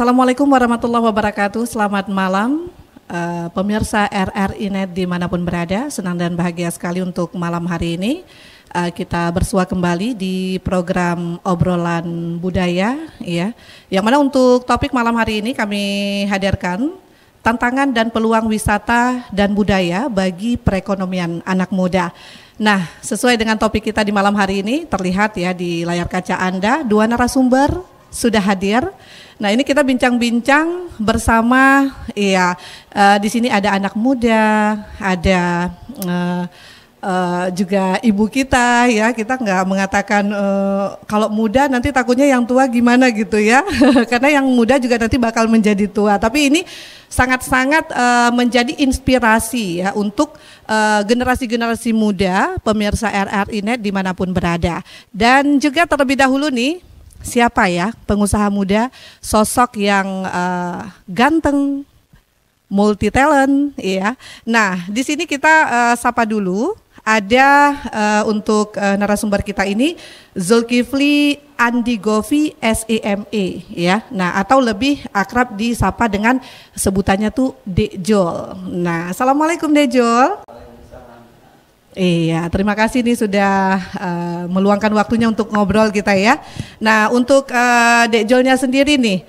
Assalamualaikum warahmatullahi wabarakatuh. Selamat malam uh, pemirsa RR Inet dimanapun berada. Senang dan bahagia sekali untuk malam hari ini. Uh, kita bersua kembali di program obrolan budaya, ya. Yang mana untuk topik malam hari ini kami hadirkan tantangan dan peluang wisata dan budaya bagi perekonomian anak muda. Nah, sesuai dengan topik kita di malam hari ini terlihat ya di layar kaca Anda dua narasumber sudah hadir. Nah ini kita bincang-bincang bersama, iya uh, di sini ada anak muda, ada uh, uh, juga ibu kita ya kita nggak mengatakan uh, kalau muda nanti takutnya yang tua gimana gitu ya karena yang muda juga nanti bakal menjadi tua tapi ini sangat-sangat uh, menjadi inspirasi ya untuk generasi-generasi uh, muda pemirsa RRI Net dimanapun berada dan juga terlebih dahulu nih siapa ya pengusaha muda sosok yang uh, ganteng multi talent ya. Nah, di sini kita uh, sapa dulu ada uh, untuk uh, narasumber kita ini Zulkifli Andi Govi SEME e, ya. Nah, atau lebih akrab disapa dengan sebutannya tuh Dejol. Nah, Assalamualaikum Dejol. Iya, terima kasih nih sudah uh, meluangkan waktunya untuk ngobrol kita ya. Nah, untuk uh, Dek Jolnya sendiri nih,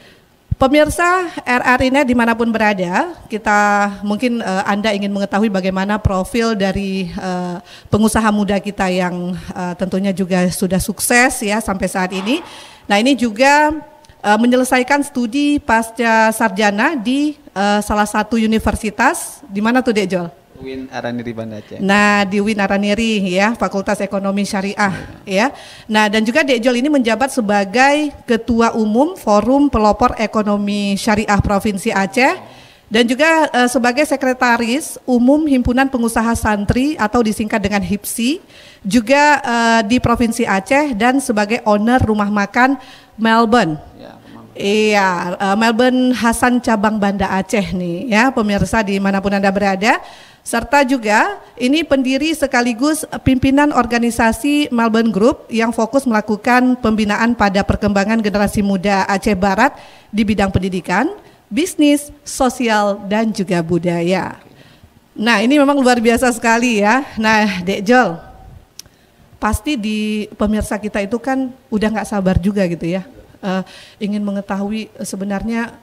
pemirsa RR ini dimanapun berada, kita mungkin uh, Anda ingin mengetahui bagaimana profil dari uh, pengusaha muda kita yang uh, tentunya juga sudah sukses ya sampai saat ini. Nah, ini juga uh, menyelesaikan studi pasca sarjana di uh, salah satu universitas. Di mana tuh Dek Jol? Win Araniri Banda Aceh. Nah, di Win Araniri ya, Fakultas Ekonomi Syariah ya. Nah, dan juga Dek ini menjabat sebagai Ketua Umum Forum Pelopor Ekonomi Syariah Provinsi Aceh dan juga uh, sebagai sekretaris umum Himpunan Pengusaha Santri atau disingkat dengan HIPSI juga uh, di Provinsi Aceh dan sebagai owner rumah makan Melbourne. Ya. Iya, eh, Melbourne Hasan cabang Banda Aceh nih ya pemirsa dimanapun Anda berada serta juga ini pendiri sekaligus pimpinan organisasi Melbourne Group yang fokus melakukan pembinaan pada perkembangan generasi muda Aceh Barat di bidang pendidikan, bisnis, sosial dan juga budaya. Nah ini memang luar biasa sekali ya. Nah Dek Jol, pasti di pemirsa kita itu kan udah nggak sabar juga gitu ya uh, ingin mengetahui eh, sebenarnya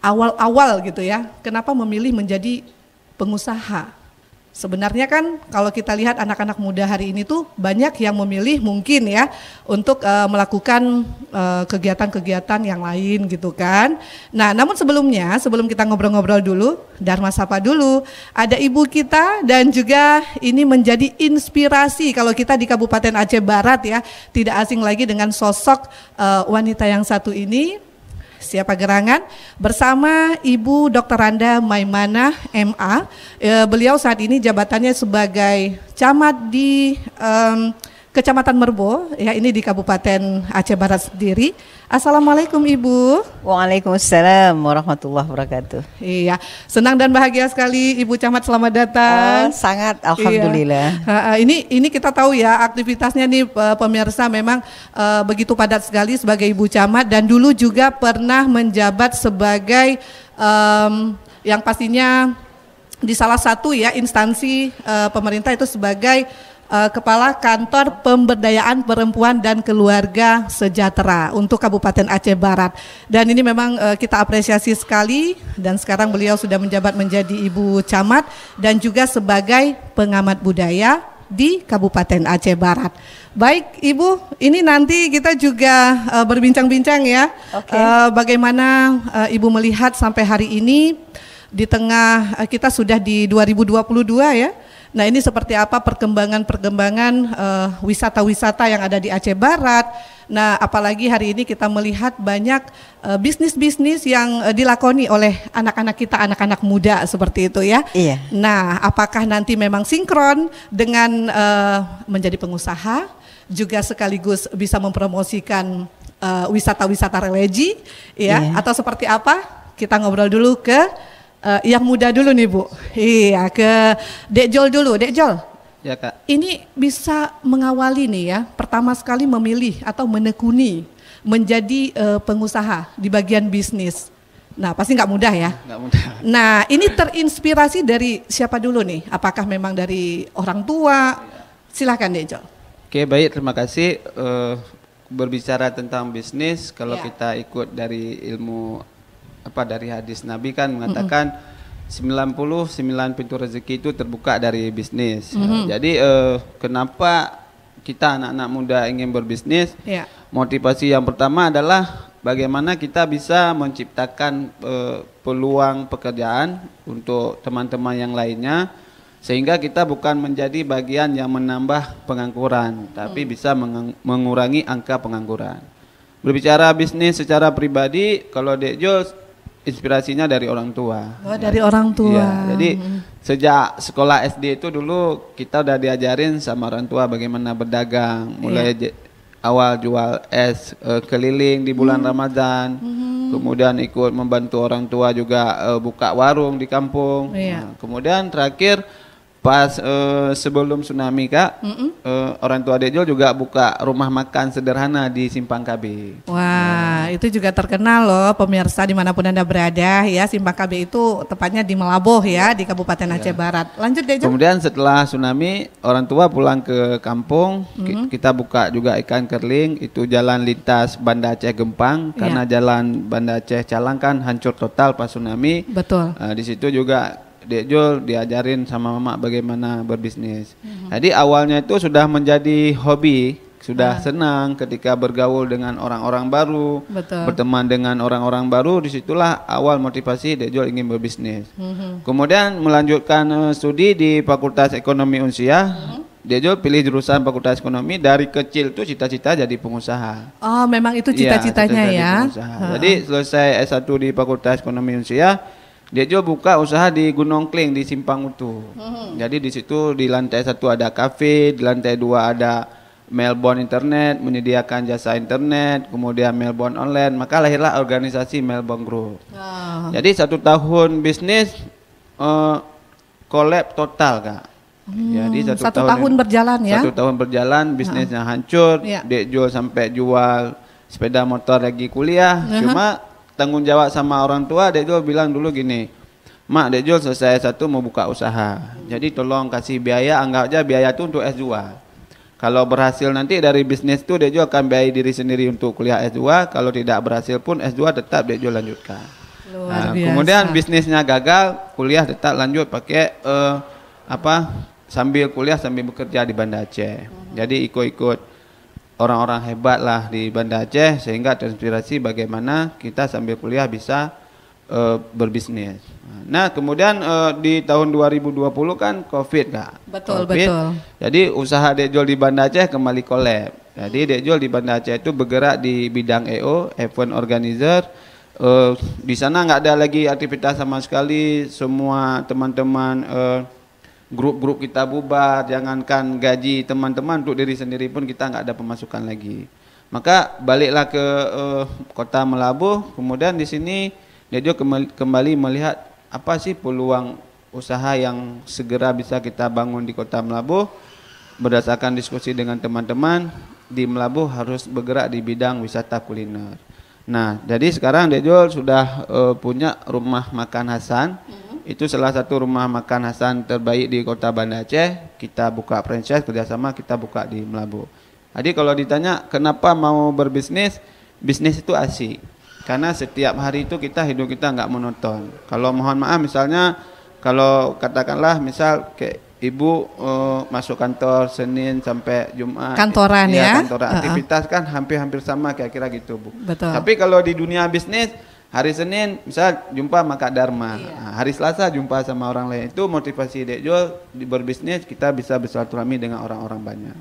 awal-awal gitu ya, kenapa memilih menjadi pengusaha Sebenarnya kan kalau kita lihat anak-anak muda hari ini tuh banyak yang memilih mungkin ya untuk uh, melakukan eh, kegiatan-kegiatan yang lain gitu kan. Nah, namun sebelumnya sebelum kita ngobrol-ngobrol dulu, Dharma sapa dulu. Ada ibu kita dan juga ini menjadi inspirasi kalau kita di Kabupaten Aceh Barat ya, tidak asing lagi dengan sosok uh, wanita yang satu ini Siapa Gerangan bersama Ibu Dr. Randa Maimana MA. E, eh, beliau saat ini jabatannya sebagai camat di um, Kecamatan Merbo, ya ini di Kabupaten Aceh Barat sendiri. Assalamualaikum Ibu. Waalaikumsalam warahmatullahi wabarakatuh. Iya, senang dan bahagia sekali Ibu Camat selamat datang. Oh, sangat alhamdulillah. Iya. Ini ini kita tahu ya aktivitasnya nih pemirsa memang uh, begitu padat sekali sebagai Ibu Camat dan dulu juga pernah menjabat sebagai um, yang pastinya di salah satu ya instansi uh, pemerintah itu sebagai uh, Kepala Kantor Pemberdayaan Perempuan dan Keluarga Sejahtera untuk Kabupaten Aceh Barat. Dan ini memang uh, kita apresiasi sekali dan sekarang beliau sudah menjabat menjadi Ibu Camat dan juga sebagai pengamat budaya di Kabupaten Aceh Barat. Baik, Ibu, ini nanti kita juga uh, berbincang-bincang ya okay. uh, bagaimana uh, Ibu melihat sampai hari ini di tengah uh, kita sudah di 2022 ya Nah ini seperti apa perkembangan-perkembangan eh, wisata-wisata yang ada di Aceh Barat. Nah apalagi hari ini kita melihat banyak eh, bisnis-bisnis yang eh, dilakoni oleh anak-anak kita, anak-anak muda seperti itu ya. Iya. Nah apakah nanti memang sinkron dengan menjadi pengusaha juga sekaligus bisa mempromosikan wisata-wisata religi ya iya. atau seperti apa? Kita ngobrol dulu ke Uh, yang muda dulu nih Bu. Iya, ke Dek Jol dulu. Dek Jol. Ya, Kak. Ini bisa mengawali nih ya, pertama sekali memilih atau menekuni menjadi uh, pengusaha di bagian bisnis. Nah, pasti nggak mudah ya. Nggak mudah. Nah, ini terinspirasi dari siapa dulu nih? Apakah memang dari orang tua? Silahkan Dek Jol. Oke, baik. Terima kasih. Uh, berbicara tentang bisnis, kalau ya. kita ikut dari ilmu apa dari hadis Nabi kan mengatakan mm-hmm. 99 pintu rezeki itu terbuka dari bisnis. Mm-hmm. Jadi uh, kenapa kita anak-anak muda ingin berbisnis? Yeah. Motivasi yang pertama adalah bagaimana kita bisa menciptakan uh, peluang pekerjaan untuk teman-teman yang lainnya sehingga kita bukan menjadi bagian yang menambah pengangguran tapi hmm. bisa mengurangi angka pengangguran berbicara bisnis secara pribadi kalau Dek Jules inspirasinya dari orang tua. Oh, dari orang tua. Ya, jadi sejak sekolah SD itu dulu kita udah diajarin sama orang tua bagaimana berdagang, iya. mulai yeah. awal jual es uh, keliling di bulan hmm. Ramadan. Hmm. Kemudian ikut membantu orang tua juga uh, buka warung di kampung. Yeah. Nah, kemudian terakhir Pas uh, sebelum tsunami kak, mm -mm. Uh, orang tua Dejol juga buka rumah makan sederhana di Simpang KB. Wah, hmm. itu juga terkenal loh pemirsa dimanapun anda berada ya. Simpang KB itu tepatnya di Melaboh ya di Kabupaten Aceh yeah. Barat. Lanjut Dejol. Kemudian setelah tsunami, orang tua pulang ke kampung, mm -hmm. kita buka juga ikan kerling. Itu jalan lintas Banda Aceh Gempang iya. karena yeah. jalan Banda Aceh Calang kan hancur total pas tsunami. Betul. Uh, di situ juga dia jual diajarin sama mama bagaimana berbisnis. Mm-hmm. Jadi awalnya itu sudah menjadi hobi, sudah -hmm. senang ketika bergaul dengan orang-orang baru, Betul. berteman dengan orang-orang baru, disitulah awal motivasi dia jual ingin berbisnis. Mm-hmm. Kemudian melanjutkan uh, studi di Fakultas Ekonomi UNSIA. Mm-hmm. Dia juga pilih jurusan Fakultas Ekonomi dari kecil tuh cita-cita jadi pengusaha. Oh, memang itu iya, cita-citanya ya. Cita -cita ya? Jadi, Jadi selesai S1 di Fakultas Ekonomi UNSIA. Dia juga buka usaha di Gunung Kling di Simpang Utu. Hmm. Jadi di situ di lantai satu ada kafe, di lantai dua ada Melbourne Internet menyediakan jasa internet, kemudian Melbourne Online, maka lahirlah organisasi Melbourne Group. Hmm. Jadi satu tahun bisnis uh, collab total kak. Hmm, Jadi satu, satu tahun, tahun berjalan ya. Satu tahun berjalan bisnisnya ah. hancur, ya. dek jual sampai jual sepeda motor lagi kuliah, uh cuma tanggung jawab sama orang tua Dek Jul bilang dulu gini Mak Dek jual selesai satu mau buka usaha jadi tolong kasih biaya anggap aja biaya itu untuk S2 kalau berhasil nanti dari bisnis itu Dek Jul akan biayai diri sendiri untuk kuliah S2 kalau tidak berhasil pun S2 tetap Dek jual lanjutkan Luar nah, biasa. kemudian bisnisnya gagal kuliah tetap lanjut pakai uh, apa sambil kuliah sambil bekerja di Banda Aceh hmm. jadi ikut-ikut orang-orang hebat lah di Banda Aceh sehingga terinspirasi bagaimana kita sambil kuliah bisa e, berbisnis. Nah, kemudian e, di tahun 2020 kan Covid Kak. Betul, COVID, betul. Jadi usaha Dejol di Banda Aceh kembali kolab. Jadi Dejol di Banda Aceh itu bergerak di bidang EO, event organizer. Uh, di sana nggak ada lagi aktivitas sama sekali. Semua teman-teman e, grup-grup kita bubar, jangankan gaji teman-teman untuk diri sendiri pun kita nggak ada pemasukan lagi. Maka baliklah ke uh, kota Melabuh, kemudian di sini Dejo kembali melihat apa sih peluang usaha yang segera bisa kita bangun di kota Melabuh berdasarkan diskusi dengan teman-teman di Melabuh harus bergerak di bidang wisata kuliner. Nah, jadi sekarang Dejo sudah uh, punya rumah makan Hasan. Hmm itu salah satu rumah makan Hasan terbaik di kota Banda Aceh. Kita buka franchise kerjasama kita buka di Melabu. Jadi kalau ditanya kenapa mau berbisnis, bisnis itu asik. Karena setiap hari itu kita hidup kita nggak menonton Kalau mohon maaf misalnya kalau katakanlah misal kayak ibu uh, masuk kantor Senin sampai Jumat. Kantoran ya. ya? Kantoran aktivitas uh aktivitas kan hampir-hampir sama kira-kira gitu, Bu. Betul. Tapi kalau di dunia bisnis hari Senin bisa jumpa maka Dharma iya. Nah, hari Selasa jumpa sama orang lain itu motivasi Dek Jo berbisnis kita bisa bersilaturahmi dengan orang-orang banyak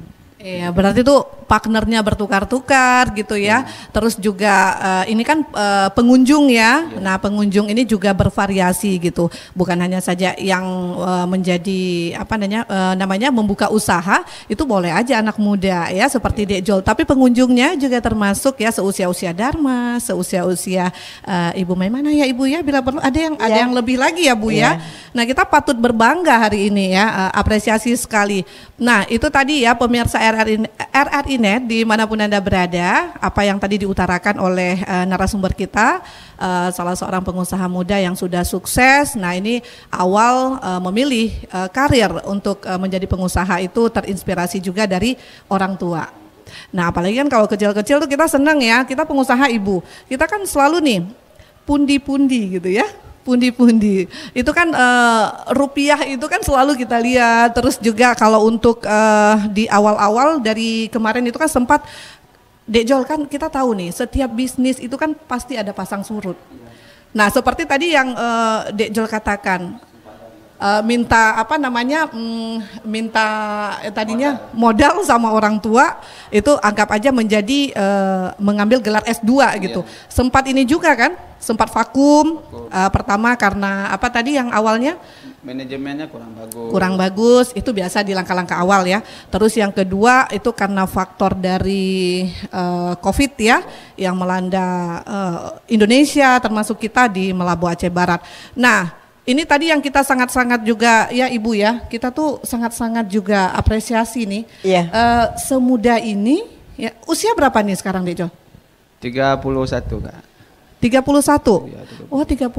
Iya, berarti itu partnernya bertukar-tukar gitu ya. Iya. Terus juga eh, ini kan eh, pengunjung ya. Iya. Nah, pengunjung ini juga bervariasi gitu. Bukan hanya saja yang eh, menjadi apa namanya namanya membuka usaha itu boleh aja anak muda ya seperti yeah. Dek Jol, tapi pengunjungnya juga termasuk ya seusia-usia Dharma, seusia-usia uh, Ibu Mai mana ya Ibu ya bila perlu ada yang ya. ada iya. yang lebih lagi ya Bu ya. ya. Nah, kita patut berbangga hari ini ya. apresiasi sekali. Nah, itu tadi ya pemirsa RRI, RRI Net dimanapun Anda berada, apa yang tadi diutarakan oleh uh, narasumber kita, uh, salah seorang pengusaha muda yang sudah sukses, nah ini awal uh, memilih uh, karir untuk uh, menjadi pengusaha itu terinspirasi juga dari orang tua. Nah, apalagi kan kalau kecil-kecil tuh kita senang ya, kita pengusaha ibu. Kita kan selalu nih pundi-pundi gitu ya pundi-pundi. Itu kan uh, rupiah itu kan selalu kita lihat. Terus juga kalau untuk uh, di awal-awal dari kemarin itu kan sempat Dejol kan kita tahu nih, setiap bisnis itu kan pasti ada pasang surut. Nah, seperti tadi yang uh, eh, Dejol katakan, uh, minta apa namanya mm, minta eh, tadinya modal. modal sama orang tua itu anggap aja menjadi uh, mengambil gelar S2 gitu. Yeah. Sempat ini juga kan? Sempat vakum, vakum. Uh, eh, pertama karena apa tadi yang awalnya manajemennya kurang bagus. Kurang bagus itu biasa di langkah-langkah awal ya. Terus yang kedua itu karena faktor dari uh, Covid ya yang melanda uh, Indonesia termasuk kita di Melabu Aceh Barat. Nah, ini tadi yang kita sangat-sangat juga ya Ibu ya, kita tuh sangat-sangat juga apresiasi nih. Iya. Uh, semuda ini ya usia berapa nih sekarang Dejo? 31, Kak. 31. Iya, oh, 31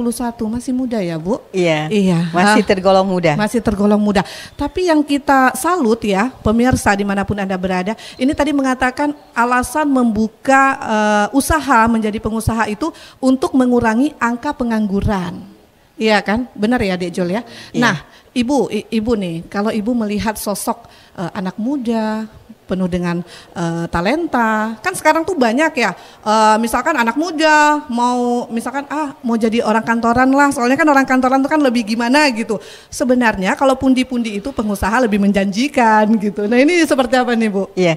masih muda ya, Bu? Iya. Iya. Masih ah. tergolong muda. Masih tergolong muda. Tapi yang kita salut ya, pemirsa dimanapun Anda berada, ini tadi mengatakan alasan membuka uh, usaha menjadi pengusaha itu untuk mengurangi angka pengangguran. Iya kan, benar ya Dek Jul ya. Iya. Nah, Ibu, i, Ibu nih, kalau Ibu melihat sosok uh, anak muda penuh dengan uh, talenta, kan sekarang tuh banyak ya, uh, misalkan anak muda mau, misalkan ah mau jadi orang kantoran lah, soalnya kan orang kantoran tuh kan lebih gimana gitu. Sebenarnya kalau pundi-pundi itu pengusaha lebih menjanjikan gitu. Nah ini seperti apa nih Bu? Iya. Yeah.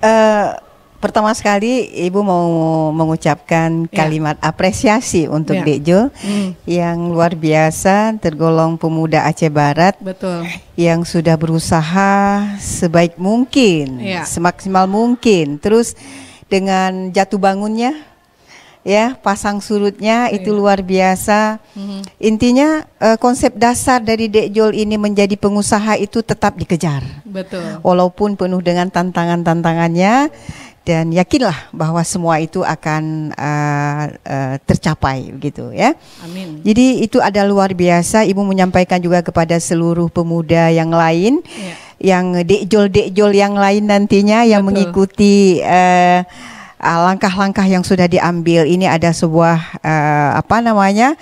Uh, pertama sekali Ibu mau mengucapkan ya. kalimat yeah. apresiasi untuk yeah. Dejo mm. yang luar biasa tergolong pemuda Aceh Barat. Betul. Yang sudah berusaha sebaik mungkin, yeah. semaksimal mungkin. Terus dengan jatuh bangunnya ya, pasang surutnya yeah. itu luar biasa. Mm-hmm. Intinya uh, konsep dasar dari Dekjol ini menjadi pengusaha itu tetap dikejar. Betul. Walaupun penuh dengan tantangan-tantangannya dan yakinlah bahwa semua itu akan uh, uh, tercapai begitu ya. Amin. Jadi itu ada luar biasa ibu menyampaikan juga kepada seluruh pemuda yang lain ya. yang dekjol-dekjol yang lain nantinya yang mengikuti uh, langkah-langkah yang sudah diambil. Ini ada sebuah uh, apa namanya?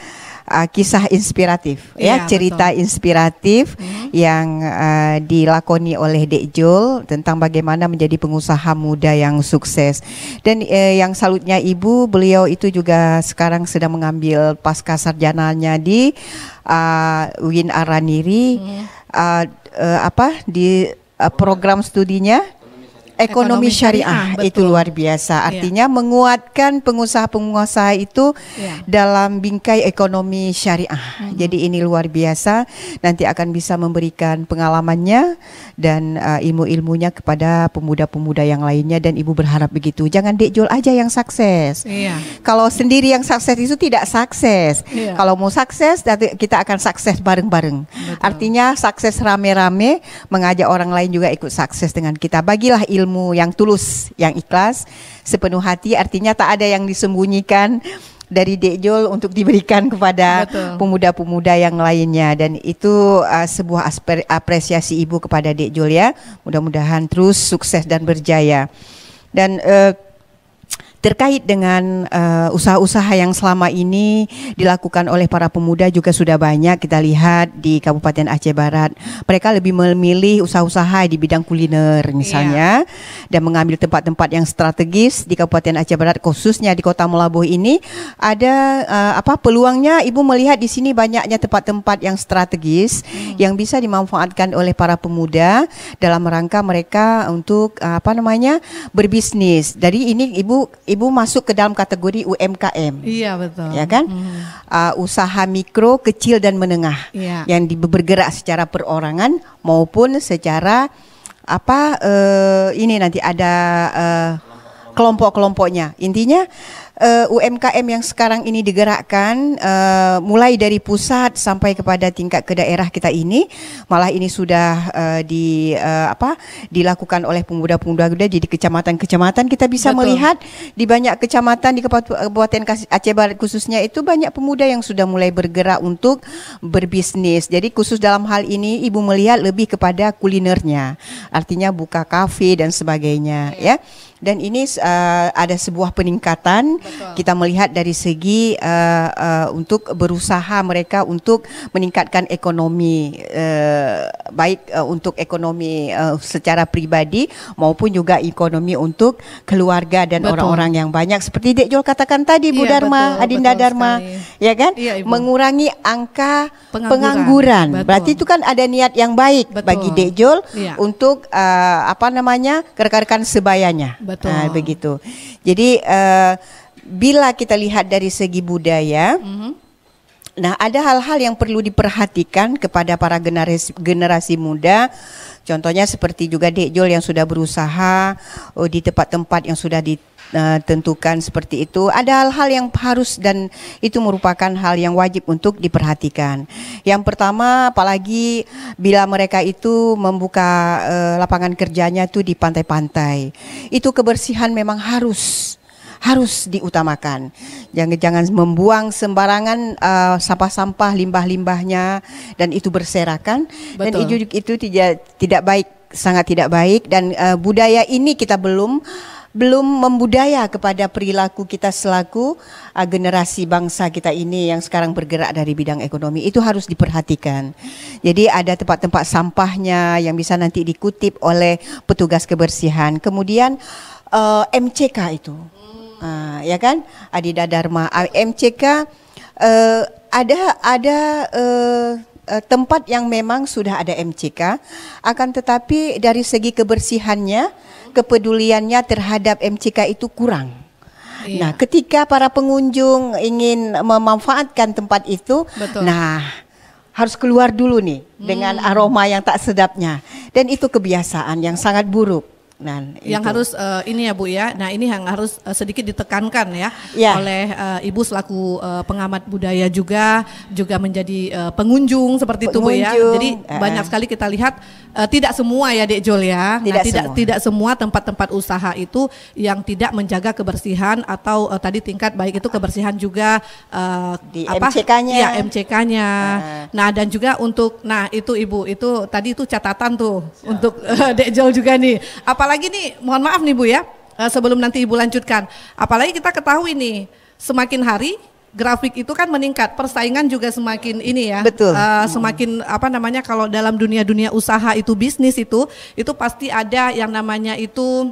uh, kisah inspiratif ya, ya cerita betul. inspiratif hmm. yang uh, dilakoni oleh Dek Jul tentang bagaimana menjadi pengusaha muda yang sukses. Dan uh, yang salutnya Ibu, beliau itu juga sekarang sedang mengambil pasca sarjananya di uh, Win Araniri hmm. uh, uh, apa di uh, program studinya ekonomi, syariah, syariah itu luar biasa. Iya. Artinya yeah. menguatkan pengusaha-pengusaha itu yeah. dalam bingkai ekonomi syariah. Mm -hmm. Jadi ini luar biasa. Nanti akan bisa memberikan pengalamannya dan uh, ilmu-ilmunya kepada pemuda-pemuda yang lainnya dan ibu berharap begitu. Jangan Dek jual aja yang sukses. Yeah. Kalau sendiri yang sukses itu tidak sukses. Yeah. Kalau mau sukses kita akan sukses bareng-bareng. Artinya sukses rame-rame mengajak orang lain juga ikut sukses dengan kita. Bagilah ilmu ilmu yang tulus, yang ikhlas, sepenuh hati artinya tak ada yang disembunyikan dari Jol untuk diberikan kepada pemuda-pemuda yang lainnya dan itu uh, sebuah apresiasi ibu kepada Jol ya. Mudah-mudahan terus sukses dan berjaya. Dan uh, terkait dengan eh, usaha-usaha yang selama ini dilakukan oleh para pemuda juga sudah banyak kita lihat di Kabupaten Aceh Barat. Mereka lebih memilih usaha-usaha di bidang kuliner misalnya iya. dan mengambil tempat-tempat yang strategis di Kabupaten Aceh Barat khususnya di Kota Melabuh ini ada uh, apa peluangnya Ibu melihat di sini banyaknya tempat-tempat yang strategis hmm. yang bisa dimanfaatkan oleh para pemuda dalam rangka mereka untuk uh, apa namanya berbisnis. Dari ini Ibu ibu masuk ke dalam kategori UMKM. Iya betul. Ya kan? Hmm. Uh, usaha mikro, kecil dan menengah iya. yang bergerak secara perorangan maupun secara apa uh, ini nanti ada uh, kelompok-kelompoknya. Intinya uh, eh, UMKM yang sekarang ini digerakkan uh, mulai dari pusat sampai kepada tingkat ke daerah kita ini malah ini sudah uh, di uh, apa dilakukan oleh pemuda-pemuda di kecamatan-kecamatan kita bisa Betul. melihat di banyak kecamatan di kabupaten Aceh Barat khususnya itu banyak pemuda yang sudah mulai bergerak untuk berbisnis. Jadi khusus dalam hal ini ibu melihat lebih kepada kulinernya. Artinya buka kafe dan sebagainya iya. ya. ya dan ini uh, ada sebuah peningkatan Betul. kita melihat dari segi uh, uh, untuk berusaha mereka untuk meningkatkan ekonomi uh, baik uh, untuk ekonomi uh, secara pribadi maupun juga ekonomi untuk keluarga dan orang-orang yang banyak seperti Dek Jol katakan tadi Bu iya, Dharma betul, Adinda betul Dharma sekali. ya kan iya, mengurangi angka pengangguran, pengangguran. berarti itu kan ada niat yang baik betul. bagi Dek Jol iya. untuk uh, apa namanya rekan-rekan sebayanya Betul. Nah, begitu. Jadi uh, bila kita lihat dari segi budaya, mm -hmm. Nah, ada hal-hal yang perlu diperhatikan kepada para generasi, generasi muda. Contohnya seperti juga Dek Jol yang sudah berusaha oh, di tempat-tempat yang sudah di uh, tentukan seperti itu. Ada hal-hal yang harus dan itu merupakan hal yang wajib untuk diperhatikan. Yang pertama, apalagi bila mereka itu membuka uh, lapangan kerjanya itu di pantai-pantai, itu kebersihan memang harus harus diutamakan. Jangan jangan membuang sembarangan uh, sampah-sampah limbah-limbahnya dan itu berserakan Betul. dan itu itu tidak tidak baik sangat tidak baik dan uh, budaya ini kita belum belum membudaya kepada perilaku kita selaku uh, generasi bangsa kita ini yang sekarang bergerak dari bidang ekonomi itu harus diperhatikan. Jadi ada tempat-tempat sampahnya yang bisa nanti dikutip oleh petugas kebersihan. Kemudian uh, MCK itu. Uh, ya kan? Adida Dharma uh, MCK uh, ada ada uh, uh, tempat yang memang sudah ada MCK akan tetapi dari segi kebersihannya kepeduliannya terhadap MCK itu kurang. Iya. Nah, ketika para pengunjung ingin memanfaatkan tempat itu, Betul. nah harus keluar dulu nih hmm. dengan aroma yang tak sedapnya. Dan itu kebiasaan yang sangat buruk. Nah, yang itu. harus uh, ini ya Bu ya. Nah, ini yang harus uh, sedikit ditekankan ya, ya. oleh uh, Ibu selaku uh, pengamat budaya juga juga menjadi uh, pengunjung seperti itu Bu ya. Jadi uh-uh. banyak sekali kita lihat uh, tidak semua ya Dek Jol ya. Nah, tidak nah, tidak semua. tidak semua tempat-tempat usaha itu yang tidak menjaga kebersihan atau uh, tadi tingkat baik itu kebersihan juga uh, di apa? MCK-nya. Ya, MCK-nya. uh Nah, dan juga untuk nah itu Ibu, itu tadi itu catatan tuh Siap. untuk uh, Dek Jol juga nih. Apa apalagi nih, mohon maaf nih Bu ya, eh, sebelum nanti Ibu lanjutkan. Apalagi kita ketahui nih, semakin hari grafik itu kan meningkat, persaingan juga semakin ini ya. Betul. Uh, semakin apa namanya kalau dalam dunia-dunia usaha itu bisnis itu itu pasti ada yang namanya itu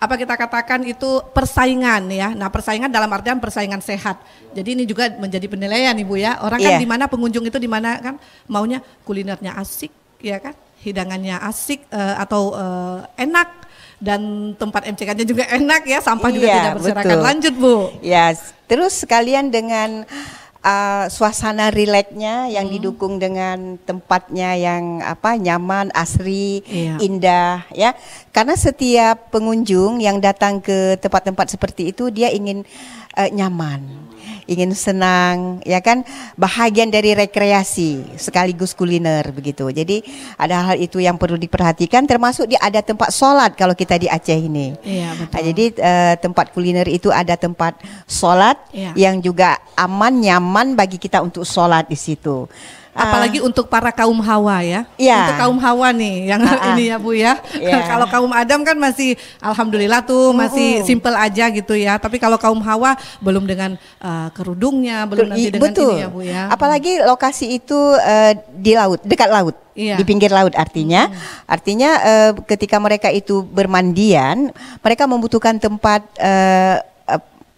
apa kita katakan itu persaingan ya. Nah, persaingan dalam artian persaingan sehat. Jadi ini juga menjadi penilaian Ibu ya. Orang yeah. kan iya. di mana pengunjung itu di mana kan maunya kulinernya asik ya kan hidangannya asik uh, atau uh, enak dan tempat MCK-nya juga enak ya, sampah iya, juga tidak berserakan. Betul. Lanjut Bu. Ya, yes. terus sekalian dengan uh, suasana rileksnya yang hmm. didukung dengan tempatnya yang apa nyaman, asri, iya. indah ya. Karena setiap pengunjung yang datang ke tempat-tempat seperti itu dia ingin uh, nyaman ingin senang, ya kan? Bahagian dari rekreasi sekaligus kuliner begitu. Jadi ada hal itu yang perlu diperhatikan termasuk di ada tempat sholat kalau kita di Aceh ini. Iya, betul. Nah, jadi uh, tempat kuliner itu ada tempat sholat iya. yang juga aman nyaman bagi kita untuk sholat di situ. Ah. Apalagi uh, untuk para kaum hawa ya. Yeah. Untuk kaum hawa nih yang uh, ini ya Bu ya. Yeah. kalau kaum Adam kan masih alhamdulillah tuh masih uh, simple aja gitu ya. Tapi kalau kaum hawa belum dengan uh, kerudungnya, belum nanti dengan Betul. ini ya Bu ya. Apalagi lokasi itu uh, di laut, dekat laut. Iya. di pinggir laut artinya hmm. artinya uh, ketika mereka itu bermandian mereka membutuhkan tempat uh,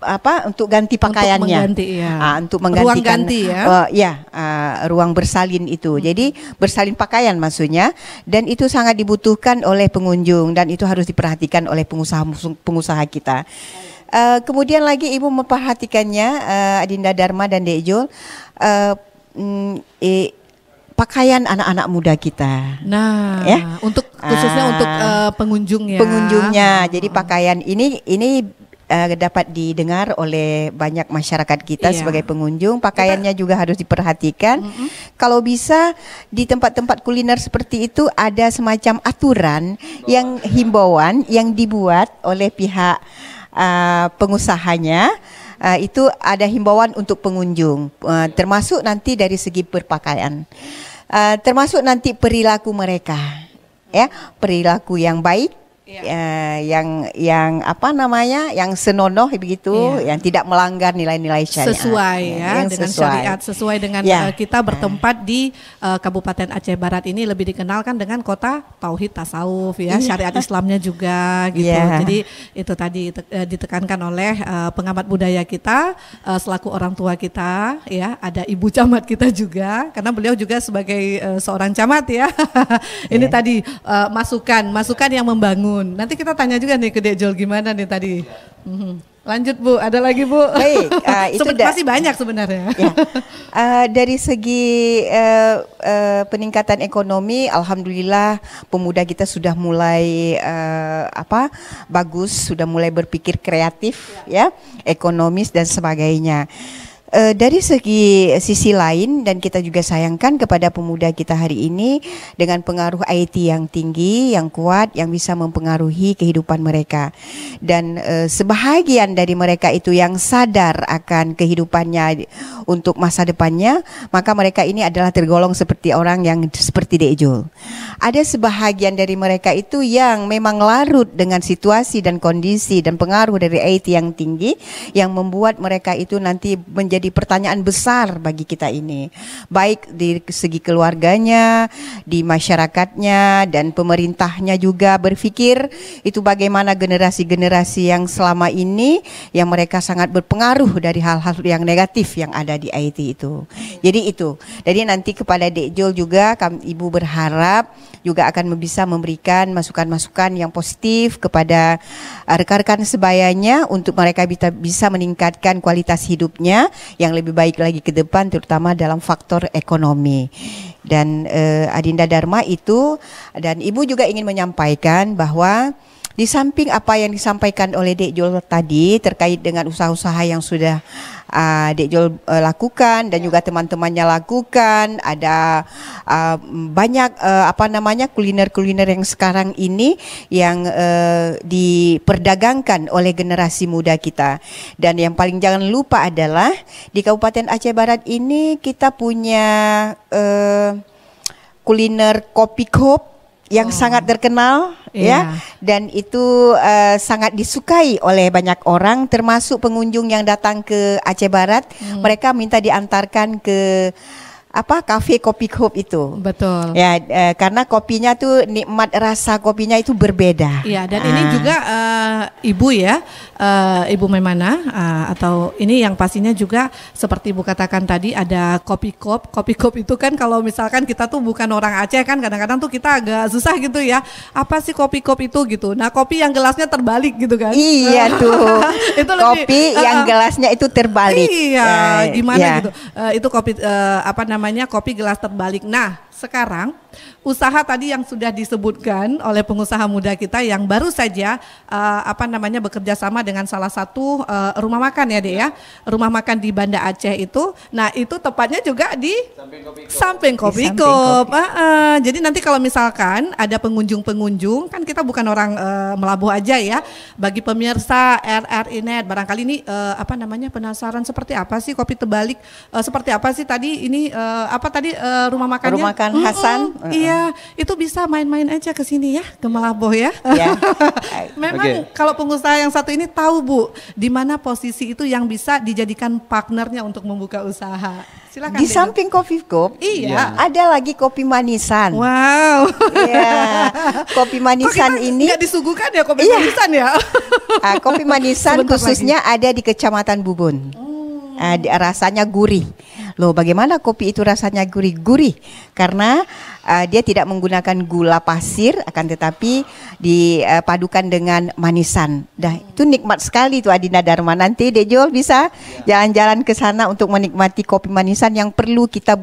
apa untuk ganti pakaiannya untuk mengganti, ya. uh, untuk menggantikan ruang ganti ya uh, ya uh, ruang bersalin itu hmm. jadi bersalin pakaian maksudnya dan itu sangat dibutuhkan oleh pengunjung dan itu harus diperhatikan oleh pengusaha pengusaha kita uh, kemudian lagi ibu memperhatikannya uh, Adinda Dharma dan Dejol uh, mm, pakaian anak-anak muda kita. Nah, ya? untuk khususnya uh, untuk uh, pengunjung ya. Pengunjungnya. Jadi pakaian ini ini uh, dapat didengar oleh banyak masyarakat kita yeah. sebagai pengunjung. Pakaiannya kita, juga harus diperhatikan. Mm -hmm. Kalau bisa di tempat-tempat kuliner seperti itu ada semacam aturan himbauan. yang himbauan yang dibuat oleh pihak uh, pengusahanya. Uh, itu ada himbauan untuk pengunjung, uh, termasuk nanti dari segi perpakaian uh, termasuk nanti perilaku mereka, ya perilaku yang baik Iya. ya. uh, yang yang apa namanya yang senonoh begitu ya. yang tidak melanggar nilai-nilai syariat sesuai ya, ya dengan sesuai. syariat sesuai dengan ya. Eh, kita bertempat ya. di uh, Kabupaten Aceh Barat ini lebih dikenalkan dengan kota tauhid tasawuf ya iya. syariat Islamnya juga gitu ya. jadi itu tadi eh, ditekankan oleh uh, pengamat budaya kita uh, selaku orang tua kita ya ada ibu camat kita juga karena beliau juga sebagai uh, seorang camat ya ini ya. tadi uh, masukan masukan yang membangun Nanti kita tanya juga nih ke Jol gimana nih tadi. Mhm. Lanjut Bu, ada lagi Bu. Baik, uh, itu Seben, masih banyak sebenarnya. Ya. Uh, dari segi uh, uh, peningkatan ekonomi, alhamdulillah pemuda kita sudah mulai uh, apa bagus, sudah mulai berpikir kreatif ya, ya ekonomis dan sebagainya uh, dari segi sisi lain dan kita juga sayangkan kepada pemuda kita hari ini dengan pengaruh IT yang tinggi, yang kuat, yang bisa mempengaruhi kehidupan mereka. Dan uh, sebahagian dari mereka itu yang sadar akan kehidupannya untuk masa depannya, maka mereka ini adalah tergolong seperti orang yang seperti Dejul. Ada sebahagian dari mereka itu yang memang larut dengan situasi dan kondisi dan pengaruh dari IT yang tinggi yang membuat mereka itu nanti menjadi menjadi pertanyaan besar bagi kita ini, baik di segi keluarganya, di masyarakatnya, dan pemerintahnya juga berpikir itu bagaimana generasi-generasi yang selama ini yang mereka sangat berpengaruh dari hal-hal yang negatif yang ada di IT itu. Jadi itu. Jadi nanti kepada Dek Jol juga kami ibu berharap juga akan bisa memberikan masukan-masukan yang positif kepada eh, rekan-rekan sebayanya untuk mereka bisa, bisa meningkatkan kualitas hidupnya yang lebih baik lagi ke depan terutama dalam faktor ekonomi dan uh, Adinda Dharma itu dan ibu juga ingin menyampaikan bahwa di samping apa yang disampaikan oleh Dek Jol tadi terkait dengan usaha-usaha yang sudah uh, Dek Jol uh, lakukan dan juga teman-temannya lakukan, ada uh, banyak uh, apa namanya kuliner-kuliner yang sekarang ini yang uh, diperdagangkan oleh generasi muda kita. Dan yang paling jangan lupa adalah di Kabupaten Aceh Barat ini kita punya uh, kuliner kopi kop yang oh. sangat terkenal yeah. ya iya. dan itu uh, sangat disukai oleh banyak orang termasuk pengunjung yang datang ke Aceh Barat hmm. mereka minta diantarkan ke apa kafe kopi hope itu. Betul. Ya e, karena kopinya tuh nikmat rasa kopinya itu berbeda. ya dan ah. ini juga e, ibu ya e, ibu Memana e, atau ini yang pastinya juga seperti ibu katakan tadi ada kopi kop kopi kop itu kan kalau misalkan kita tuh bukan orang Aceh kan kadang-kadang tuh kita agak susah gitu ya apa sih kopi kop itu gitu. Nah kopi yang gelasnya terbalik gitu kan. Iya tuh. itu lebih, kopi uh, yang gelasnya itu terbalik. Iya eh, gimana iya. gitu. E, itu kopi e, apa namanya namanya kopi gelas terbalik. Nah, sekarang usaha tadi yang sudah disebutkan oleh pengusaha muda kita yang baru saja uh, apa namanya bekerja sama dengan salah satu uh, rumah makan ya deh ya rumah makan di Banda Aceh itu nah itu tepatnya juga di samping kopi kop uh, uh, jadi nanti kalau misalkan ada pengunjung-pengunjung kan kita bukan orang uh, melabuh aja ya bagi pemirsa RRI Net barangkali ini uh, apa namanya penasaran seperti apa sih kopi tebalik uh, seperti apa sih tadi ini uh, apa tadi uh, rumah makannya rumah makan Bang mm -mm, Hasan. Iya, itu bisa main-main aja ke sini ya, ke Malabo ya. Yeah. Memang okay. kalau pengusaha yang satu ini tahu Bu, di mana posisi itu yang bisa dijadikan partnernya untuk membuka usaha. Silakan. Di samping Coffee Cup, iya. iya, ada lagi kopi manisan. Wow. Iya. Kopi manisan Kok ini nggak disuguhkan ya kopi iya. manisan ya. uh, kopi manisan Sebentar khususnya lagi. ada di Kecamatan Bubun. Hmm. Uh, oh. ah, rasanya gurih. Loh, bagaimana kopi itu rasanya gurih-gurih? Karena uh, dia tidak menggunakan gula pasir akan tetapi dipadukan dengan manisan. Dah hmm. itu nikmat sekali tuh Adina Dharma nanti Dejo bisa ya. jalan-jalan ke sana untuk menikmati kopi manisan yang perlu kita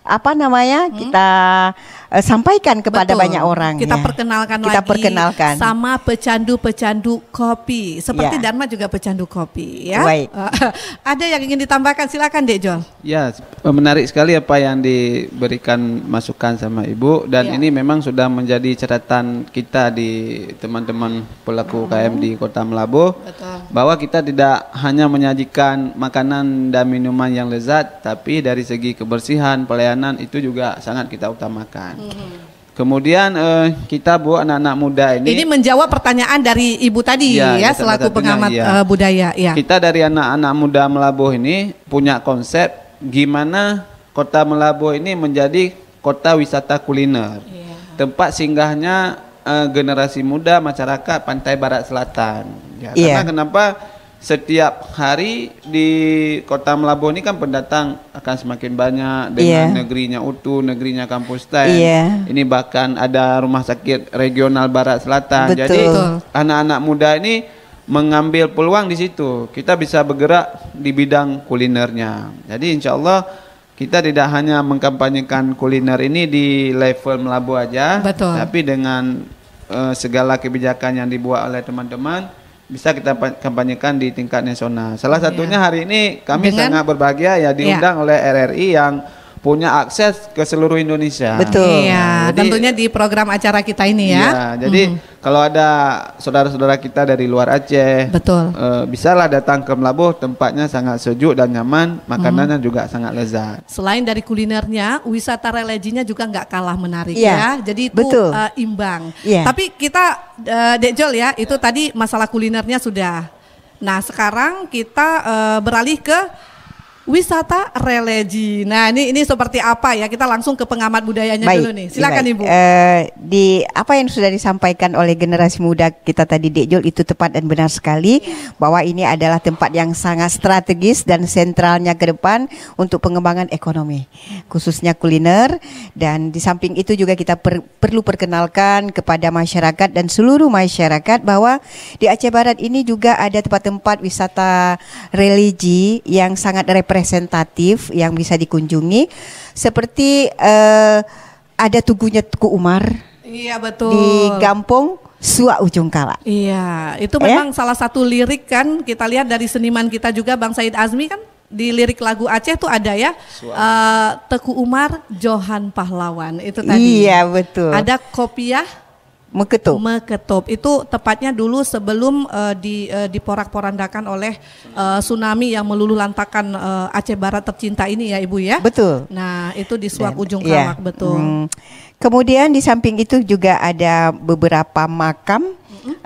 apa namanya hmm? kita uh, sampaikan kepada Betul. banyak orang. Kita ya. perkenalkan kita lagi perkenalkan. sama pecandu-pecandu kopi. Seperti ya. Dharma juga pecandu kopi ya. Baik. ada yang ingin ditambahkan silakan Dejol. Ya menarik sekali apa yang diberikan masukan sama sama Ibu dan ya. ini memang sudah menjadi catatan kita di teman-teman pelaku UKM oh. hmm. di Kota Melabo bahwa kita tidak hanya menyajikan makanan dan minuman yang lezat tapi dari segi kebersihan, pelayanan itu juga sangat kita utamakan. Hmm. Kemudian eh, kita bu anak-anak muda ini. Ini menjawab pertanyaan dari ibu tadi iya, ya, ya selaku pengamat ya. Uh, budaya. Ya. Kita dari anak-anak muda Melabuh ini punya konsep gimana kota Melabuh ini menjadi kota wisata kuliner. Yeah. Tempat singgahnya uh, generasi muda masyarakat pantai barat selatan. Ya, yeah. Karena iya. kenapa setiap hari di kota Melabu ini kan pendatang akan semakin banyak dengan yeah. negerinya utuh, negerinya kampus ten. Yeah. Ini bahkan ada rumah sakit regional barat selatan. Betul. Jadi anak-anak muda ini mengambil peluang di situ. Kita bisa bergerak di bidang kulinernya. Jadi insya Allah kita tidak hanya mengkampanyekan kuliner ini di level Melabu aja, Betul. tapi dengan uh, segala kebijakan yang dibuat oleh teman-teman bisa kita kampanyekan di tingkat nasional. Salah iya. satunya ya. hari ini kami dengan, sangat berbahagia ya diundang ya. oleh RRI yang punya akses ke seluruh Indonesia. Betul. Iya, jadi, tentunya di program acara kita ini ya. Iya, jadi hmm. kalau ada saudara-saudara kita dari luar Aceh, betul. E, bisalah datang ke Melabuh, tempatnya sangat sejuk dan nyaman, makanannya hmm. juga sangat lezat. Selain dari kulinernya, wisata religinya juga nggak kalah menarik yeah. ya. Jadi itu betul. E, imbang. Yeah. Tapi kita e, Dek ya, itu tadi masalah kulinernya sudah. Nah, sekarang kita e, beralih ke wisata religi. Nah, ini ini seperti apa ya? Kita langsung ke pengamat budayanya baik, dulu nih. Silakan Ibu. Uh, di apa yang sudah disampaikan oleh generasi muda kita tadi Dekjol itu tepat dan benar sekali bahwa ini adalah tempat yang sangat strategis dan sentralnya ke depan untuk pengembangan ekonomi, khususnya kuliner dan di samping itu juga kita per, perlu perkenalkan kepada masyarakat dan seluruh masyarakat bahwa di Aceh Barat ini juga ada tempat-tempat wisata religi yang sangat represif representatif yang bisa dikunjungi seperti uh, ada tugunya Tugu Umar. Iya betul. Di Gampung Sua Ujung Kala. Iya, itu ya? memang salah satu lirik kan kita lihat dari seniman kita juga Bang Said Azmi kan di lirik lagu Aceh tuh ada ya uh, eh, Teku Umar Johan Pahlawan itu tadi. Iya betul. Ada kopiah Meketop, Meketop itu tepatnya dulu sebelum uh, di uh, diporak-porandakan oleh uh, tsunami yang meluluh lantakan uh, Aceh Barat tercinta ini ya Ibu ya. Betul. Nah, itu di suap Dan, iya. ujung kawak iya. betul. Hmm. Kemudian di samping itu juga ada beberapa makam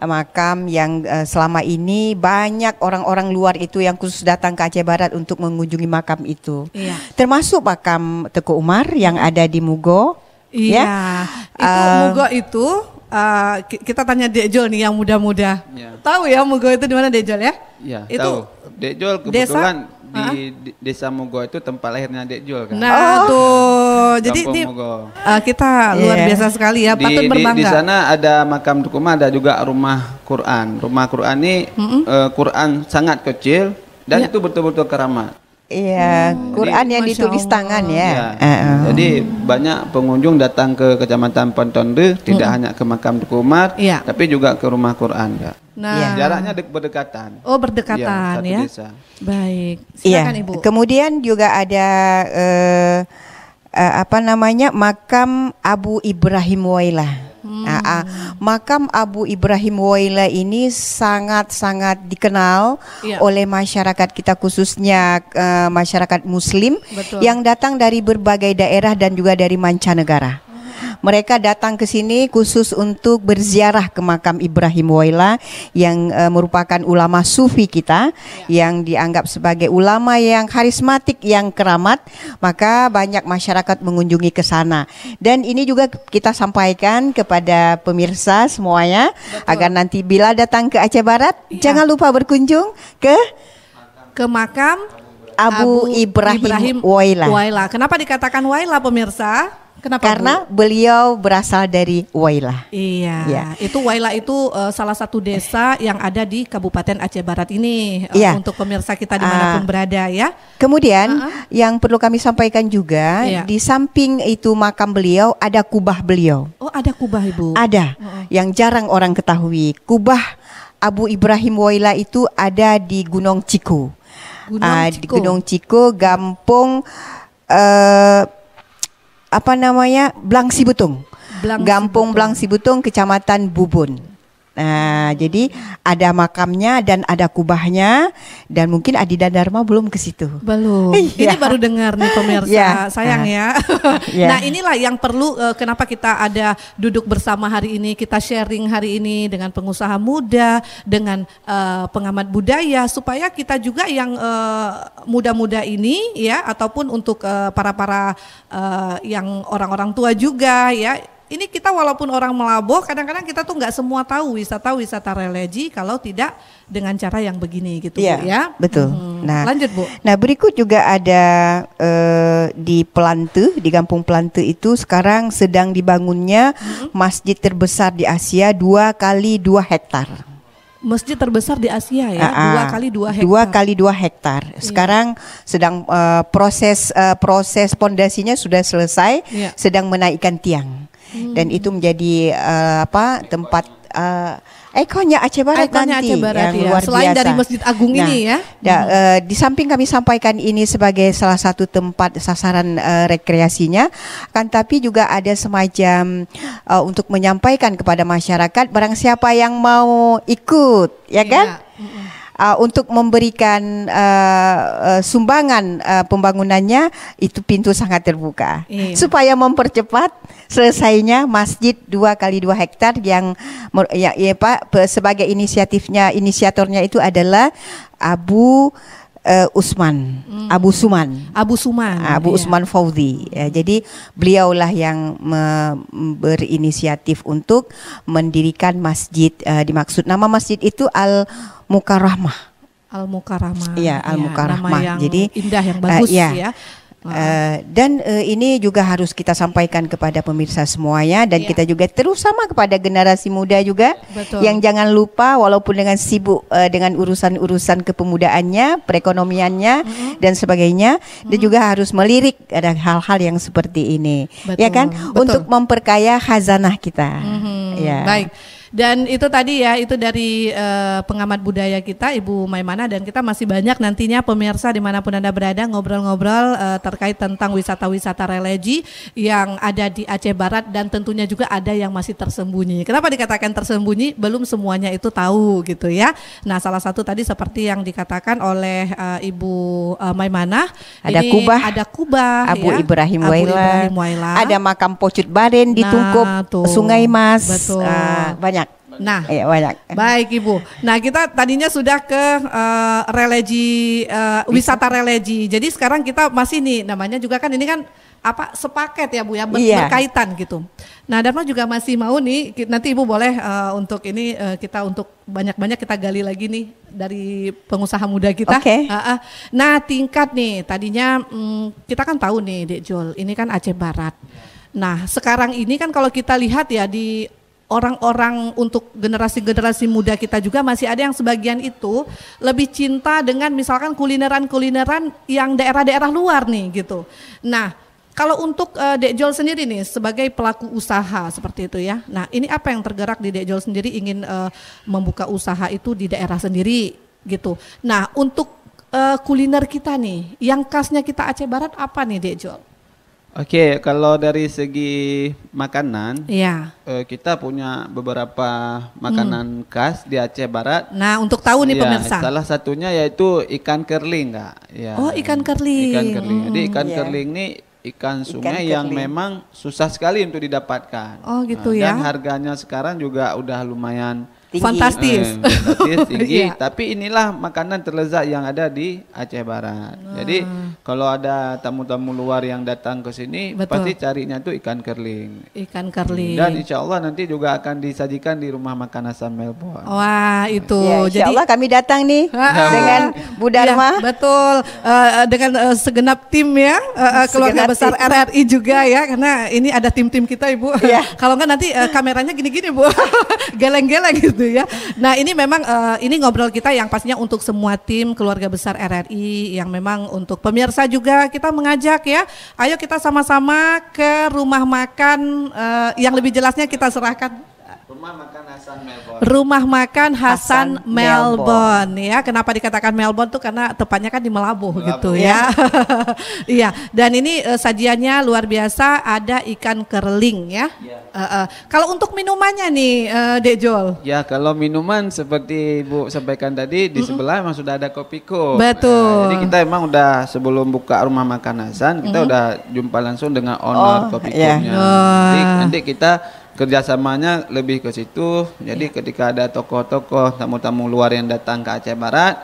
makam yang uh, selama ini banyak orang-orang luar itu yang khusus datang ke Aceh Barat untuk mengunjungi makam itu. Iya. Termasuk makam Teguh Umar yang ada di Mugo. Ya. Iya. Ya. Itu uh, Mugo itu uh, kita tanya Dejol nih yang muda-muda. Ya. Tahu ya Mugo itu di mana Dejol ya? Iya, itu tahu. Dejol kebetulan desa? di uh desa Mugo itu tempat lahirnya Dejol kan. Nah, oh. tuh. Jadi ini uh, kita yeah. luar iya. biasa sekali ya, patut di, berbangga. Di, sana ada makam Dukuma, ada juga rumah Quran. Rumah Quran ini mm-hmm. uh, Quran sangat kecil dan ya. itu betul-betul keramat. Iya, hmm. Quran jadi, yang ditulis Allah. tangan ya. ya. Uh -uh. Jadi banyak pengunjung datang ke Kecamatan Pontonde tidak hmm. hanya ke makam Dukuh Umar, ya. tapi juga ke rumah Quran ya. Nah, ya. jaraknya de berdekatan. Oh, berdekatan iya, ya. ya. Baik. Iya. Silakan ya. Ibu. Kemudian juga ada uh, uh, apa namanya? makam Abu Ibrahim Wailah. Hmm. Nah, uh, makam Abu Ibrahim Waila ini sangat-sangat dikenal ya. oleh masyarakat kita khususnya uh, masyarakat Muslim Betul. yang datang dari berbagai daerah dan juga dari mancanegara. Mereka datang ke sini khusus untuk berziarah ke makam Ibrahim Waila yang uh, merupakan ulama sufi kita ya. yang dianggap sebagai ulama yang karismatik yang keramat, maka banyak masyarakat mengunjungi ke sana. Dan ini juga kita sampaikan kepada pemirsa semuanya Betul. agar nanti bila datang ke Aceh Barat ya. jangan lupa berkunjung ke ke makam Abu, Abu Ibrahim, Ibrahim Waila. Waila. Kenapa dikatakan Waila pemirsa? Kenapa? Karena Bu? beliau berasal dari Waila. Iya. Ya. Itu Waila itu uh, salah satu desa yang ada di Kabupaten Aceh Barat ini uh, ya. untuk pemirsa kita dimanapun uh, berada ya. Kemudian uh -huh. yang perlu kami sampaikan juga iya. di samping itu makam beliau ada kubah beliau. Oh ada kubah ibu. Ada uh -huh. yang jarang orang ketahui kubah Abu Ibrahim Waila itu ada di Gunung Ciku. Gunung uh, Ciku. Di Gunung Ciku, Gampung. Uh, apa namanya Blangsi Butung, Blangsi Gampung Blangsi Butung, Kecamatan Bubun. Nah, jadi ada makamnya dan ada kubahnya dan mungkin Adida Dharma belum ke situ. Belum. Iya. Ini baru dengar nih pemirsa. Ya. Sayang ya. ya. Nah, inilah yang perlu uh, kenapa kita ada duduk bersama hari ini, kita sharing hari ini dengan pengusaha muda, dengan uh, pengamat budaya supaya kita juga yang muda eh, muda-muda ini ya ataupun untuk para-para uh, uh, yang orang-orang tua juga ya ini kita walaupun orang melabuh, kadang-kadang kita tuh nggak semua tahu wisata-wisata religi kalau tidak dengan cara yang begini gitu ya. ya? Betul. Hmm. Nah, lanjut Bu. Nah, berikut juga ada uh, di Pelante, di Kampung Pelante itu sekarang sedang dibangunnya hmm. masjid terbesar di Asia dua kali dua hektar masjid terbesar di Asia ya, ah, ah. dua kali dua hektar. Dua kali dua hektar. Iya. Sekarang iya. sedang uh, proses uh, proses pondasinya sudah selesai, iya. sedang menaikkan tiang. Hmm. dan itu menjadi uh, apa tempat uh, eh, ekornya Aceh Barat Ekonnya nanti Aceh Barat, yang ya. luar Selain biasa. dari Masjid Agung nah, ini ya. Da, uh, di samping kami sampaikan ini sebagai salah satu tempat sasaran uh, rekreasinya, kan tapi juga ada semacam uh, untuk menyampaikan kepada masyarakat barang siapa yang mau ikut, ya iya. kan? Ya uh, untuk memberikan uh, uh, sumbangan uh, pembangunannya itu pintu sangat terbuka iya. supaya mempercepat selesainya masjid dua kali dua hektar yang ya, ya Pak sebagai inisiatifnya inisiatornya itu adalah Abu uh, Usman, hmm. Abu Suman. Abu Suman. Ah, Abu iya. Usman Fauzi. Ya, jadi beliaulah yang me- berinisiatif untuk mendirikan masjid uh, dimaksud nama masjid itu Al Mukarrahmah. Al Mukarrahmah. Iya, Al Mukarrahmah. Ya, jadi indah yang eh, bagus uh, ya. ya Uh, dan uh, ini juga harus kita sampaikan kepada pemirsa semuanya dan yeah. kita juga terus sama kepada generasi muda juga Betul. yang jangan lupa walaupun dengan sibuk uh, dengan urusan-urusan kepemudaannya, perekonomiannya mm -hmm. dan sebagainya, mm -hmm. dia juga harus melirik ada hal-hal yang seperti ini. Betul. Ya kan? Betul. Untuk memperkaya khazanah kita. Mm -hmm. Ya. Baik. Dan itu tadi ya, itu dari uh, pengamat budaya kita, Ibu Maimana, dan kita masih banyak nantinya pemirsa dimanapun Anda berada ngobrol-ngobrol uh, terkait tentang wisata-wisata religi yang ada di Aceh Barat dan tentunya juga ada yang masih tersembunyi. Kenapa dikatakan tersembunyi? Belum semuanya itu tahu gitu ya. Nah salah satu tadi seperti yang dikatakan oleh uh, Ibu uh, Maimana. Ada ini kubah. Ada kubah. Abu ya. Ibrahim Ada makam Pocut Baren di nah, Tungkup, tuh. Sungai Mas. Betul. Uh, banyak Nah, iya banyak. Baik Ibu. Nah, kita tadinya sudah ke uh, religi uh, wisata religi. Jadi sekarang kita masih nih namanya juga kan ini kan apa sepaket ya Bu ya ber iya. berkaitan gitu. Nah, Dharma juga masih mau nih nanti Ibu boleh uh, untuk ini uh, kita untuk banyak-banyak kita gali lagi nih dari pengusaha muda kita. Okay. Uh, uh. Nah, tingkat nih tadinya um, kita kan tahu nih Dek Jol, ini kan Aceh Barat. Nah, sekarang ini kan kalau kita lihat ya di orang-orang untuk generasi-generasi muda kita juga masih ada yang sebagian itu lebih cinta dengan misalkan kulineran-kulineran yang daerah-daerah luar nih gitu. Nah, kalau untuk uh, Jol sendiri nih sebagai pelaku usaha seperti itu ya. Nah, ini apa yang tergerak di Jol sendiri ingin uh, membuka usaha itu di daerah sendiri gitu. Nah, untuk uh, kuliner kita nih, yang khasnya kita Aceh Barat apa nih Jol? Oke, okay, kalau dari segi makanan, ya. Eh, kita punya beberapa makanan hmm. khas di Aceh Barat. Nah, untuk tahu nih ya, pemirsa. Salah satunya yaitu ikan kerling, Kak. Ya. Oh, ikan kerling. Ikan kerling. Hmm. Jadi ikan yeah. kerling ini ikan sungai ikan yang memang susah sekali untuk didapatkan. Oh, gitu nah, ya. Dan harganya sekarang juga udah lumayan tinggi. Fantastis. Eh, fantastis tinggi. yeah. Tapi inilah makanan terlezat yang ada di Aceh Barat. Nah. Jadi kalau ada tamu-tamu luar yang datang ke sini Betul. pasti carinya tuh ikan kerling. Ikan kerling. Dan insya Allah nanti juga akan disajikan di rumah makan asam Melbourne. Wah itu. Ya, insya Jadi, Allah kami datang nih uh, dengan Bu Dharma. Ya, betul. Uh, dengan uh, segenap tim ya uh, keluarga segenap besar tim. RRI juga ya karena ini ada tim-tim kita ibu. Ya. kalau enggak nanti uh, kameranya gini-gini bu, geleng-geleng gitu gitu ya. Nah ini memang uh, ini ngobrol kita yang pastinya untuk semua tim keluarga besar RRI yang memang untuk pemirsa juga kita mengajak ya. Ayo kita sama-sama ke rumah makan uh, yang lebih jelasnya kita serahkan Rumah makan Hasan Melbourne. Rumah makan Hasan, Melbourne. ya. Kenapa dikatakan Melbourne tuh karena tepatnya kan di Melabuh, gitu ya. ya. Iya. Dan ini eh, sajiannya luar biasa ada ikan kerling ya. ya. Uh, Kalau untuk minumannya nih uh, Dek Jol. Ya, kalau minuman seperti Bu sampaikan tadi di sebelah emang sudah ada kopi ko. Betul. Nah, jadi kita emang udah sebelum buka rumah makan Hasan kita mm udah jumpa langsung dengan owner oh, kopi yeah. Oh. Jadi nanti kita kerjasamanya lebih ke situ. Jadi ya. ketika ada tokoh-tokoh tamu-tamu luar yang datang ke Aceh Barat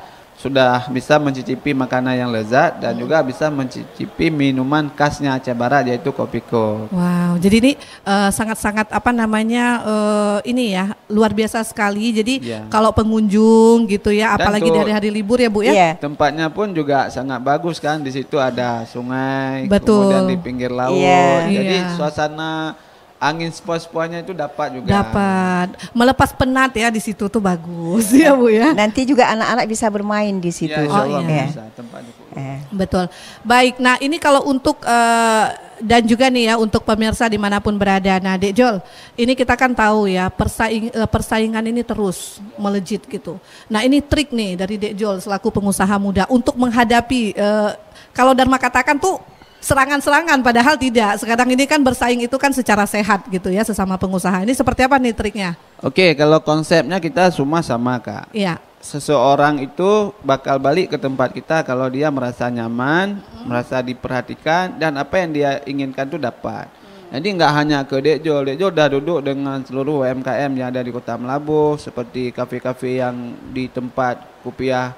sudah bisa mencicipi makanan yang lezat dan hmm. juga bisa mencicipi minuman khasnya Aceh Barat yaitu kopi ko. Wow, jadi ini eh, sangat-sangat uh, apa namanya uh, ini ya luar biasa sekali. Jadi yeah. kalau pengunjung gitu ya, dan apalagi di hari-hari libur ya bu ya. Iya. Tempatnya pun juga sangat bagus kan. Di situ ada sungai, Betul. kemudian di pinggir laut. Yeah. Jadi yeah. suasana angin sepoi-sepoinya itu dapat juga. Dapat. Melepas penat ya di situ tuh bagus ya Bu ya. Nanti juga anak-anak bisa bermain di situ. Ya, oh iya. Bisa, tempat Eh. Betul. Baik. Nah, ini kalau untuk uh, dan juga nih ya untuk pemirsa dimanapun berada. Nah, Dek Jol, ini kita kan tahu ya persaing, eh, persaingan ini terus melejit gitu. Nah, ini trik nih dari Dek Jol selaku pengusaha muda untuk menghadapi uh, kalau Dharma katakan tuh serangan-serangan padahal tidak. Sekarang ini kan bersaing itu kan secara sehat gitu ya sesama pengusaha. Ini seperti apa nih triknya? Oke, kalau konsepnya kita semua sama, Kak. Iya. Seseorang itu bakal balik ke tempat kita kalau dia merasa nyaman, hmm. merasa diperhatikan dan apa yang dia inginkan itu dapat. Jadi nggak hanya ke Dejo, Dejo udah duduk dengan seluruh UMKM yang ada di Kota Melabu, seperti kafe-kafe yang di tempat Kupiah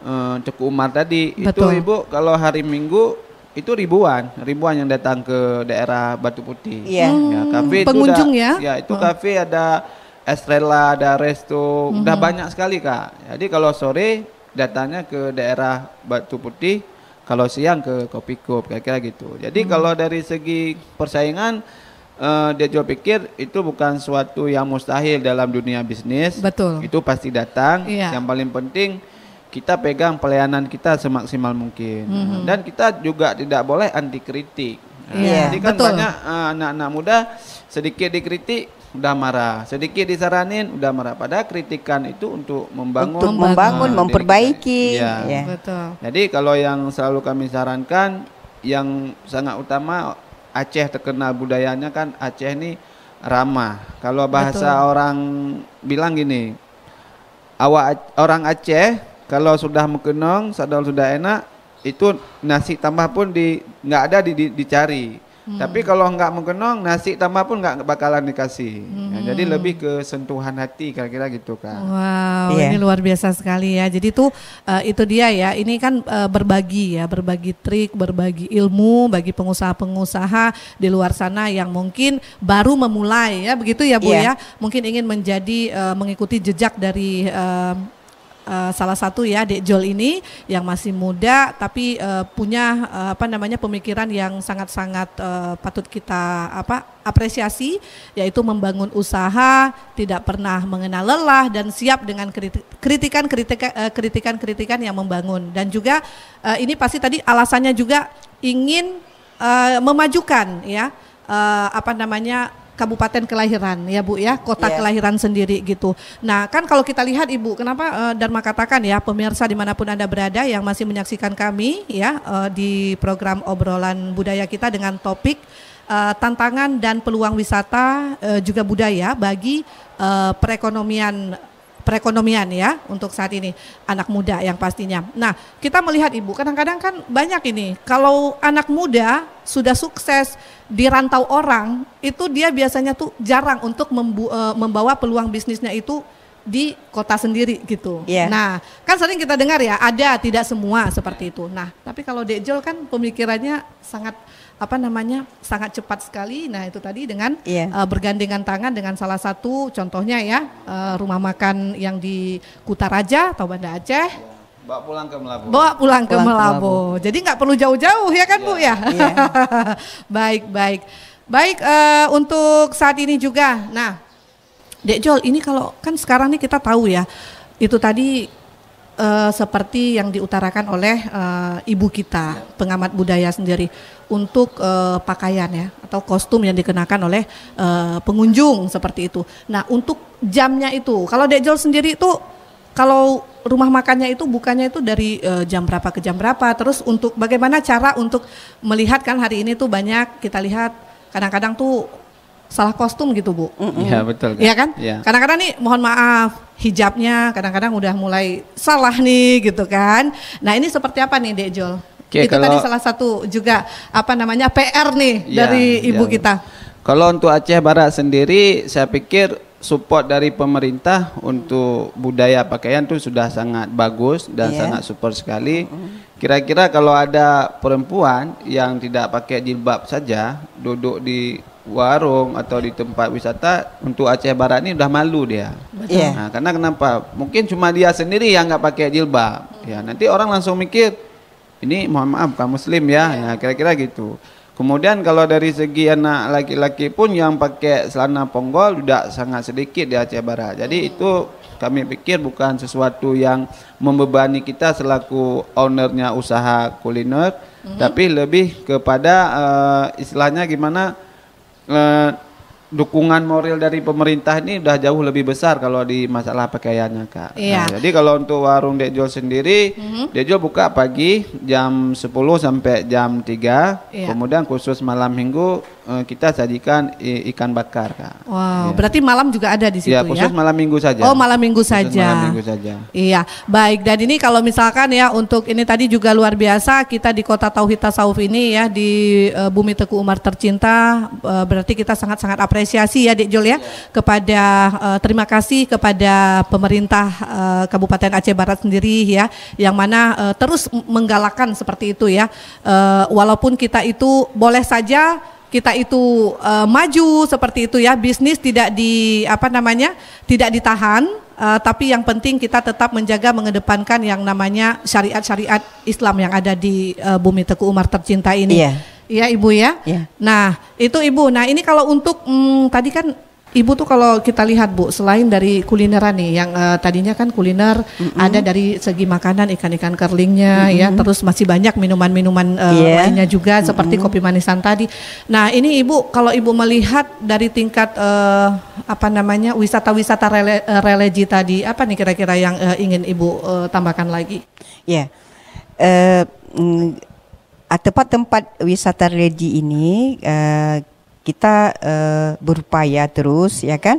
eh, Ceku Umar tadi. Betul. Itu Ibu kalau hari Minggu itu ribuan, ribuan yang datang ke daerah Batu Putih. Iya. Yeah. Hmm. kafe Pengunjung itu ya. Ya, itu oh. kafe ada Estrella, ada resto, hmm udah banyak sekali, Kak. Jadi kalau sore datangnya ke daerah Batu Putih, kalau siang ke Kopi Cup kira-kira gitu. Jadi hmm kalau dari segi persaingan uh, dia juga pikir itu bukan suatu yang mustahil dalam dunia bisnis. Betul. Itu pasti datang. Iya. Yang paling penting kita pegang pelayanan kita semaksimal mungkin hmm. dan kita juga tidak boleh anti kritik. yeah, jadi kan betul. banyak uh, anak-anak muda sedikit dikritik udah marah, sedikit disaranin udah marah. Padahal kritikan itu untuk membangun, untuk eh, membangun, nah, memperbaiki. Ya. Yeah. Betul. Jadi kalau yang selalu kami sarankan, yang sangat utama Aceh terkenal budayanya kan Aceh ini ramah. Kalau bahasa Betul. orang bilang gini, awak orang Aceh kalau sudah mengkenong sadol sudah enak itu nasi tambah pun di nggak ada di, di, dicari Hmm. Tapi kalau nggak mengkenong nasi tambah pun nggak bakalan dikasih. Hmm. Ya, jadi hmm. lebih ke sentuhan hati kira-kira gitu kan. Wow, yeah. ini luar biasa sekali ya. Jadi tuh uh, itu dia ya. Ini kan uh, berbagi ya, berbagi trik, berbagi ilmu bagi pengusaha-pengusaha di luar sana yang mungkin baru memulai ya, begitu ya Bu yeah. ya. Mungkin ingin menjadi uh, mengikuti jejak dari uh, uh, salah satu ya Dek Jol ini yang masih muda tapi uh, punya uh, apa namanya pemikiran yang sangat-sangat uh, patut kita apa apresiasi yaitu membangun usaha tidak pernah mengenal lelah dan siap dengan kritikan-kritikan kritikan-kritikan yang membangun dan juga uh, ini pasti tadi alasannya juga ingin uh, memajukan ya uh, apa namanya kabupaten kelahiran ya Bu ya, kota yeah. kelahiran sendiri gitu. Nah kan kalau kita lihat Ibu, kenapa uh, Dharma katakan ya pemirsa dimanapun Anda berada yang masih menyaksikan kami ya uh, di program obrolan budaya kita dengan topik uh, tantangan dan peluang wisata uh, juga budaya bagi uh, perekonomian perekonomian ya untuk saat ini anak muda yang pastinya. Nah, kita melihat Ibu kadang-kadang kan banyak ini kalau anak muda sudah sukses di rantau orang itu dia biasanya tuh jarang untuk e, membawa peluang bisnisnya itu di kota sendiri gitu. Yeah. Nah, kan sering kita dengar ya ada tidak semua seperti itu. Nah, tapi kalau Dejol kan pemikirannya sangat apa namanya sangat cepat sekali. Nah itu tadi dengan yeah. Iya. uh, bergandengan tangan dengan salah satu contohnya ya uh, rumah makan yang di Kutaraja atau Banda Aceh. Iya. Bawa pulang ke Melabu. Bawa pulang, pulang ke Melabu. Jadi nggak perlu jauh-jauh ya kan yeah. Bu iya. ya. Yeah. baik baik baik uh, untuk saat ini juga. Nah Dek Jol ini kalau kan sekarang ini kita tahu ya itu tadi uh, seperti yang diutarakan oleh uh, ibu kita iya. pengamat budaya sendiri untuk uh, pakaian ya atau kostum yang dikenakan oleh uh, pengunjung seperti itu. Nah untuk jamnya itu kalau Dejol sendiri itu kalau rumah makannya itu bukannya itu dari uh, jam berapa ke jam berapa terus untuk bagaimana cara untuk melihat kan hari ini tuh banyak kita lihat kadang-kadang tuh salah kostum gitu bu. Iya betul. Iya kan? Ya. Kadang-kadang nih mohon maaf hijabnya kadang-kadang udah mulai salah nih gitu kan. Nah ini seperti apa nih Dek Jol? Okay, itu kalau, tadi salah satu juga apa namanya PR nih ya, dari iya, ibu ya. kita. Kalau untuk Aceh Barat sendiri saya pikir support dari pemerintah untuk budaya pakaian itu sudah sangat bagus dan yeah. sangat super sekali. Kira-kira kalau ada perempuan yang tidak pakai jilbab saja duduk di warung atau di tempat wisata untuk Aceh Barat ini udah malu dia. Iya. Yeah. Nah, karena kenapa? Mungkin cuma dia sendiri yang nggak pakai jilbab. Iya. Ya, nanti orang langsung mikir ini mohon maaf kamu muslim ya. Ya, kira-kira gitu. Kemudian kalau dari segi anak laki-laki pun yang pakai celana ponggol sudah sangat sedikit di Aceh Barat. Jadi hmm. itu kami pikir bukan sesuatu yang membebani kita selaku ownernya usaha kuliner, hmm. tapi lebih kepada uh, istilahnya gimana eh, dukungan moral dari pemerintah ini udah jauh lebih besar kalau di masalah pakaiannya kak. Nah, iya. Nah, jadi kalau untuk warung Dejo sendiri, mm-hmm. Dejo buka pagi jam 10 sampai jam 3, iya. kemudian khusus malam minggu Eh, kita jadikan ikan bakar kak. Wow, ya. berarti malam juga ada di ya, situ ya? Khusus ya? malam minggu saja. Oh malam minggu khusus saja. Malam minggu saja. Iya, baik. Dan ini kalau misalkan ya untuk ini tadi juga luar biasa kita di kota Tauhid Tasawuf ini ya di uh, Bumi Teku Umar tercinta. Uh, berarti kita sangat-sangat apresiasi ya Dek Jul ya, ya. kepada uh, terima kasih kepada pemerintah uh, Kabupaten Aceh Barat sendiri ya, yang mana uh, terus menggalakkan seperti itu ya. Uh, walaupun kita itu boleh saja kita itu e, maju seperti itu ya bisnis tidak di apa namanya tidak ditahan e, tapi yang penting kita tetap menjaga mengedepankan yang namanya syariat-syariat Islam yang ada di e, bumi Teguh Umar tercinta ini. Iya. Iya Ibu ya. Iya. Nah, itu Ibu. Nah, ini kalau untuk hmm, tadi kan Ibu tuh kalau kita lihat Bu, selain dari kulineran nih, yang uh, tadinya kan kuliner mm -hmm. ada dari segi makanan ikan-ikan kerlingnya mm -hmm. ya, terus masih banyak minuman-minuman uh, eh, yeah. lainnya juga mm -hmm. seperti kopi manisan tadi. Nah ini Ibu, kalau Ibu melihat dari tingkat uh, apa namanya wisata-wisata rele, religi tadi, apa nih kira-kira yang uh, ingin Ibu uh, tambahkan lagi? Ya, yeah. uh, mm, tempat-tempat wisata religi ini. Uh, kita uh, berupaya terus ya kan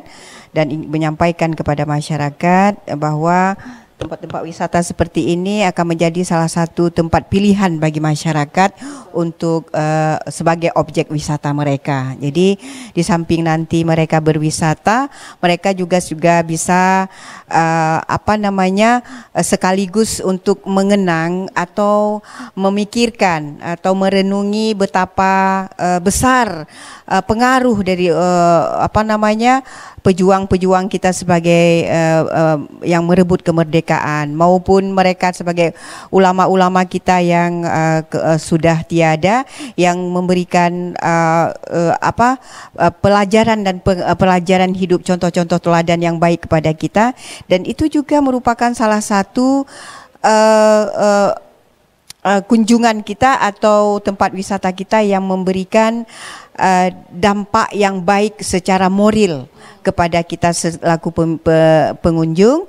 dan menyampaikan kepada masyarakat bahwa tempat-tempat wisata seperti ini akan menjadi salah satu tempat pilihan bagi masyarakat untuk uh, sebagai objek wisata mereka. Jadi di samping nanti mereka berwisata, mereka juga juga bisa uh, apa namanya sekaligus untuk mengenang atau memikirkan atau merenungi betapa uh, besar uh, pengaruh dari uh, apa namanya pejuang-pejuang kita sebagai uh, uh, yang merebut kemerdekaan maupun mereka sebagai ulama-ulama kita yang uh, ke, uh, sudah tiada yang memberikan uh, uh, apa uh, pelajaran dan peng, uh, pelajaran hidup contoh-contoh teladan yang baik kepada kita dan itu juga merupakan salah satu uh, uh, kunjungan kita atau tempat wisata kita yang memberikan Eh, dampak yang baik secara moral kepada kita selaku pengunjung,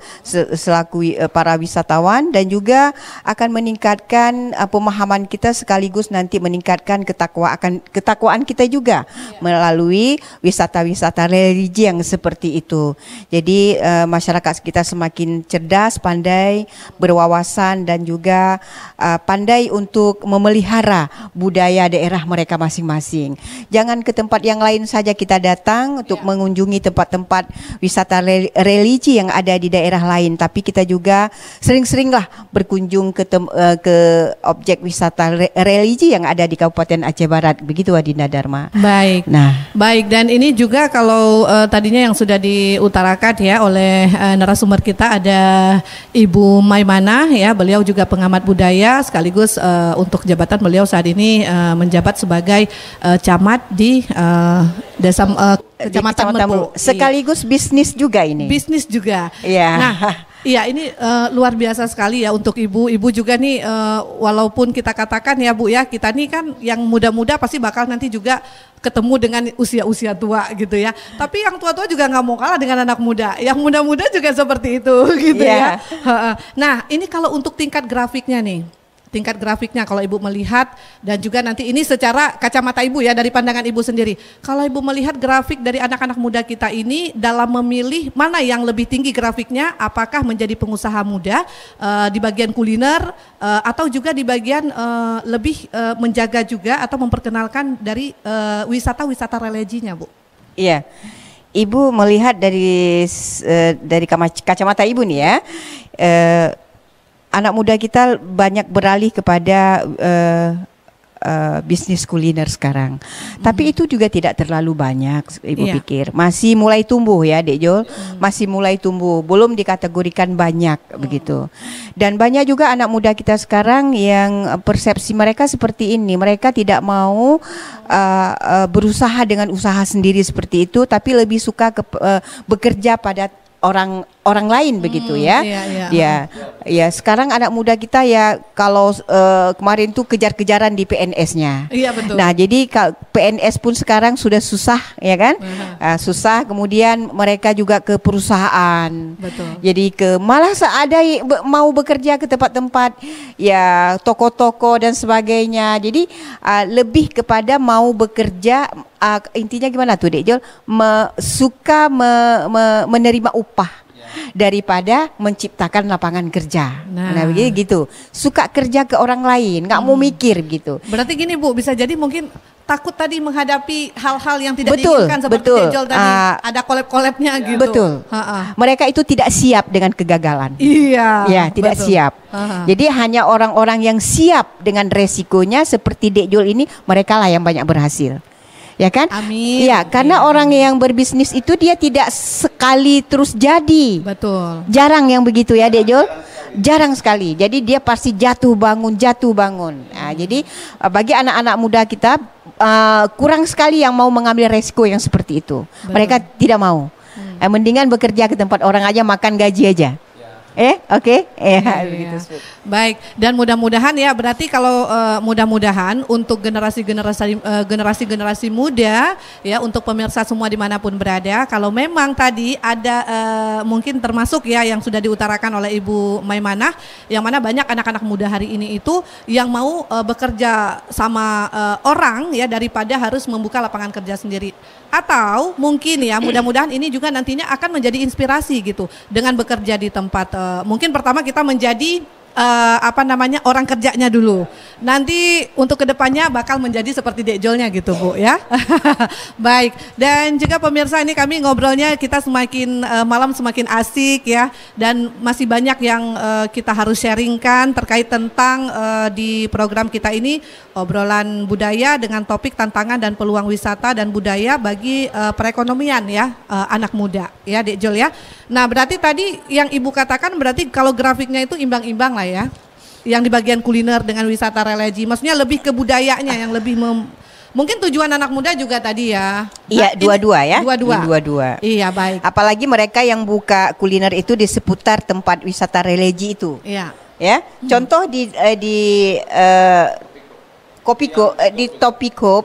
selaku e, para wisatawan dan juga akan meningkatkan e, pemahaman kita sekaligus nanti meningkatkan ketakwaan ketakwaan kita juga iya. melalui wisata-wisata religi yang seperti itu. Jadi e, masyarakat kita semakin cerdas, pandai, berwawasan dan juga pandai untuk memelihara budaya daerah mereka masing-masing. Jangan ke tempat yang lain saja kita datang untuk iya. mengunjungi tempat tempat-tempat wisata religi yang ada di daerah lain, tapi kita juga sering-seringlah berkunjung ke tem, uh, ke objek wisata religi yang ada di Kabupaten Aceh Barat. Begitu Adinda Dharma. Baik. Nah, baik dan ini juga kalau uh, tadinya yang sudah diutarakan ya oleh uh, narasumber kita ada Ibu Maimana ya, beliau juga pengamat budaya sekaligus uh, untuk jabatan beliau saat ini uh, menjabat sebagai uh, camat di uh, desa uh, Kecamatan, Kecamatan Merbu. Iya. Sekaligus iya. bisnis juga ini. Bisnis juga. Iya. Nah, iya ini uh, luar biasa sekali ya untuk ibu. Ibu juga nih uh, walaupun kita katakan ya Bu ya, kita nih kan yang muda-muda pasti bakal nanti juga ketemu dengan usia-usia tua gitu ya. Tapi yang tua-tua juga nggak mau kalah dengan anak muda. Yang muda-muda juga seperti itu gitu yeah. ya. Nah, ini kalau untuk tingkat grafiknya nih tingkat grafiknya kalau Ibu melihat dan juga nanti ini secara kacamata Ibu ya dari pandangan Ibu sendiri. Kalau Ibu melihat grafik dari anak-anak muda kita ini dalam memilih mana yang lebih tinggi grafiknya, apakah menjadi pengusaha muda uh, di bagian kuliner uh, atau juga di bagian uh, lebih uh, menjaga juga atau memperkenalkan dari wisata-wisata religinya, Bu? Iya. Ibu melihat dari uh, dari kacamata Ibu nih ya. Uh, anak muda kita banyak beralih kepada uh, Uh, bisnis kuliner sekarang. Hmm. Tapi itu juga tidak terlalu banyak, ibu yeah. pikir. Masih mulai tumbuh ya, Dek Jol. Hmm. Masih mulai tumbuh, belum dikategorikan banyak hmm. begitu. Dan banyak juga anak muda kita sekarang yang persepsi mereka seperti ini. Mereka tidak mau uh, uh, berusaha dengan usaha sendiri seperti itu, tapi lebih suka ke, uh, bekerja pada orang orang lain hmm, begitu ya. Iya, iya. Ya, ya sekarang anak muda kita ya kalau uh, kemarin tuh kejar-kejaran di PNS-nya. Iya betul. Nah, jadi PNS pun sekarang sudah susah ya kan? Uh-huh. Uh, susah kemudian mereka juga ke perusahaan. Betul. Jadi ke malah ada mau bekerja ke tempat-tempat ya toko-toko dan sebagainya. Jadi uh, lebih kepada mau bekerja uh, intinya gimana tuh Dek Jol? Me, suka me, me, menerima upah daripada menciptakan lapangan kerja. Nah, nah begitu gitu. Suka kerja ke orang lain, nggak hmm. mau mikir gitu. Berarti gini Bu, bisa jadi mungkin takut tadi menghadapi hal-hal yang tidak betul, diinginkan seperti betul. Tejol tadi uh, ada kolab-kolabnya iya. gitu. Betul. Ha -ha. Mereka itu tidak siap dengan kegagalan. Iya. Ya, tidak betul. siap. Ha -ha. Jadi hanya orang-orang yang siap dengan resikonya seperti Dejol ini mereka lah yang banyak berhasil ya kan? Amin. Ya, karena orang yang berbisnis itu dia tidak sekali terus jadi. Betul. Jarang yang begitu ya, Dejo. Jarang sekali. Jadi dia pasti jatuh bangun, jatuh bangun. Nah, jadi eh, bagi anak-anak muda kita uh, kurang sekali yang mau mengambil resiko yang seperti itu. Betul. Mereka tidak mau. Hmm. Eh, mendingan bekerja ke tempat orang aja, makan gaji aja eh oke okay. eh yeah, iya, begitu iya. baik dan mudah-mudahan ya berarti kalau uh, mudah-mudahan untuk generasi-generasi uh, eh, generasi-generasi muda ya untuk pemirsa semua dimanapun berada kalau memang tadi ada uh, mungkin termasuk ya yang sudah diutarakan oleh Ibu Maimanah yang mana banyak anak-anak muda hari ini itu yang mau uh, bekerja sama uh, orang ya daripada harus membuka lapangan kerja sendiri atau mungkin ya mudah-mudahan ini juga nantinya akan menjadi inspirasi gitu dengan bekerja di tempat uh, Eh, mungkin pertama kita menjadi uh, apa namanya orang kerjanya dulu. Nanti untuk kedepannya bakal menjadi seperti dekjolnya gitu bu ya. Baik dan juga pemirsa ini kami ngobrolnya kita semakin uh, malam semakin asik ya dan masih banyak yang uh, kita harus sharingkan terkait tentang uh, di program kita ini obrolan budaya dengan topik tantangan dan peluang wisata dan budaya bagi uh, perekonomian ya uh, anak muda ya dekjol ya. Nah berarti tadi yang ibu katakan berarti kalau grafiknya itu imbang-imbang lah ya ya yang di bagian kuliner dengan wisata religi maksudnya lebih ke budayanya yang lebih mem Mungkin tujuan anak muda juga tadi ya. Iya, nah, dua-dua ya. Dua-dua. Dua-dua. Iya, baik. Apalagi mereka yang buka kuliner itu di seputar tempat wisata religi itu. Iya. Ya. Hmm. Contoh di eh, di eh, Kopiko eh, di Topiko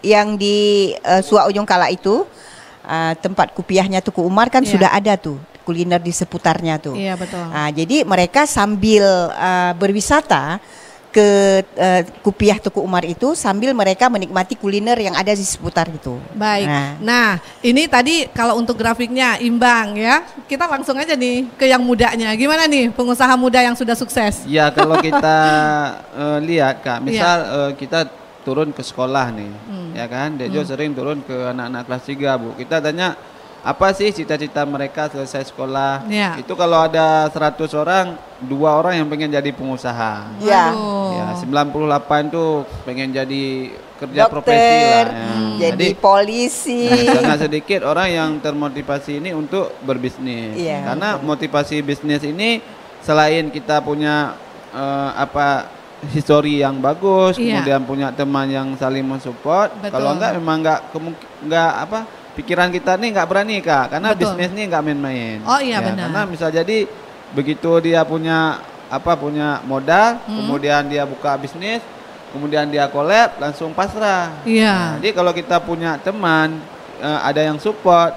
ya. yang di eh, Suak Ujung Kala itu eh, tempat kupiahnya Tuku Umar kan ya. sudah ada tuh kuliner di seputarnya tuh. Iya betul. Nah, jadi mereka sambil uh, berwisata ke uh, Kupiah Tuku Umar itu sambil mereka menikmati kuliner yang ada di seputar itu. Baik. Nah. nah, ini tadi kalau untuk grafiknya imbang ya. Kita langsung aja nih ke yang mudanya. Gimana nih pengusaha muda yang sudah sukses? Ya, kalau kita uh, lihat Kak, iya. misal ya. uh, kita turun ke sekolah nih, hmm. ya kan? Dejo hmm. sering turun ke anak-anak kelas 3, Bu. Kita tanya apa sih cita-cita mereka selesai sekolah. ya. Itu kalau ada 100 orang, dua orang yang pengen jadi pengusaha. ya, ya puluh Ya, 98 tuh pengen jadi kerja Dokter, profesi lah. Ya. Hmm. Nah, jadi, jadi polisi. Nah, sedikit orang yang termotivasi ini untuk berbisnis. ya. Karena motivasi bisnis ini selain kita punya uh, apa histori yang bagus, ya. kemudian punya teman yang saling mensupport. Kalau enggak memang enggak enggak apa pikiran kita nih nggak berani kak karena Betul. bisnis nih nggak main-main. Oh iya ya, benar. Karena bisa jadi begitu dia punya apa punya modal, hmm. kemudian dia buka bisnis, kemudian dia collab langsung pasrah. Iya. Nah, jadi kalau kita punya teman eh, ada yang support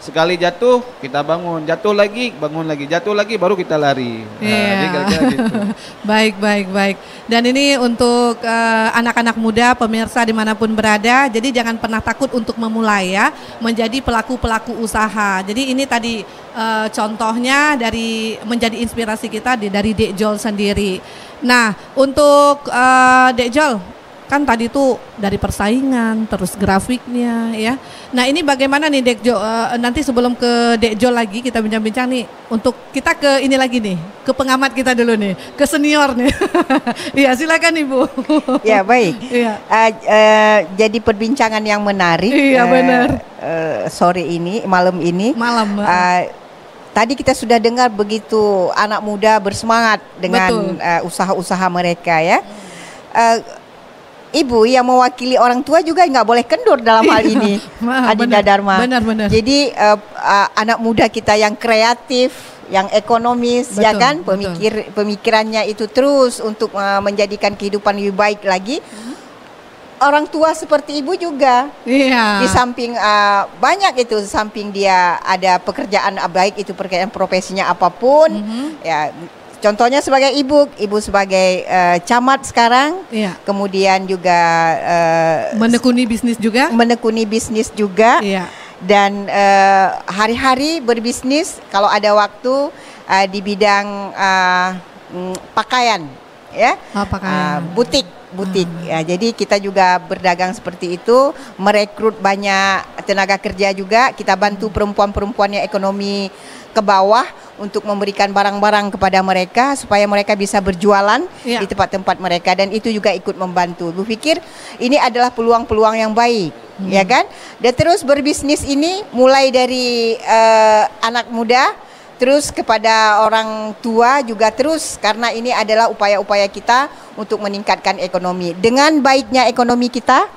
sekali jatuh kita bangun, jatuh lagi, bangun lagi, jatuh lagi baru kita lari. yeah. Iya. kira gitu. baik, baik, baik. Dan ini untuk eh, anak-anak uh, muda, pemirsa dimanapun berada, jadi jangan pernah takut untuk memulai ya, menjadi pelaku-pelaku usaha. Jadi ini tadi uh, contohnya dari menjadi inspirasi kita di, dari Dek Jol sendiri. Nah, untuk uh, Dek Jol, kan tadi tuh dari persaingan terus grafiknya ya. Nah, ini bagaimana nih Dekjo uh, eh, nanti sebelum ke Dek Jo lagi kita bincang-bincang nih untuk kita ke ini lagi nih, ke pengamat kita dulu nih, ke senior nih. Iya, silakan Ibu. ya, baik. Iya. Uh, uh, jadi perbincangan yang menarik. Iya, uh, benar. Uh, sore ini, malam ini. Malam. Uh, tadi kita sudah dengar begitu anak muda bersemangat dengan usaha-usaha mereka ya. Uh, ibu yang mewakili orang tua juga nggak boleh kendur dalam hal iya. ini Adinda Dharma. Benar, benar. Jadi uh, uh, anak muda kita yang kreatif, yang ekonomis, ya betul, ya kan pemikir betul. pemikirannya itu terus untuk uh, menjadikan kehidupan lebih baik lagi. Orang tua seperti ibu juga, iya. di samping uh, banyak itu, samping dia ada pekerjaan baik itu pekerjaan profesinya apapun, mm -hmm. ya Contohnya sebagai ibu, ibu sebagai uh, camat sekarang, iya. kemudian juga uh, menekuni bisnis juga, menekuni bisnis juga, iya. dan eh, hari-hari uh, berbisnis kalau ada waktu uh, di bidang uh, pakaian, ya, oh, pakaian. Uh, butik butik. Hmm. Ya, jadi kita juga berdagang seperti itu, merekrut banyak tenaga kerja juga, kita bantu perempuan-perempuan yang ekonomi ke bawah untuk memberikan barang-barang kepada mereka supaya mereka bisa berjualan ya. di tempat-tempat mereka dan itu juga ikut membantu. Bu pikir ini adalah peluang-peluang yang baik, hmm. ya kan? Dan terus berbisnis ini mulai dari uh, anak muda terus kepada orang tua juga terus karena ini adalah upaya-upaya kita untuk meningkatkan ekonomi. Dengan baiknya ekonomi kita,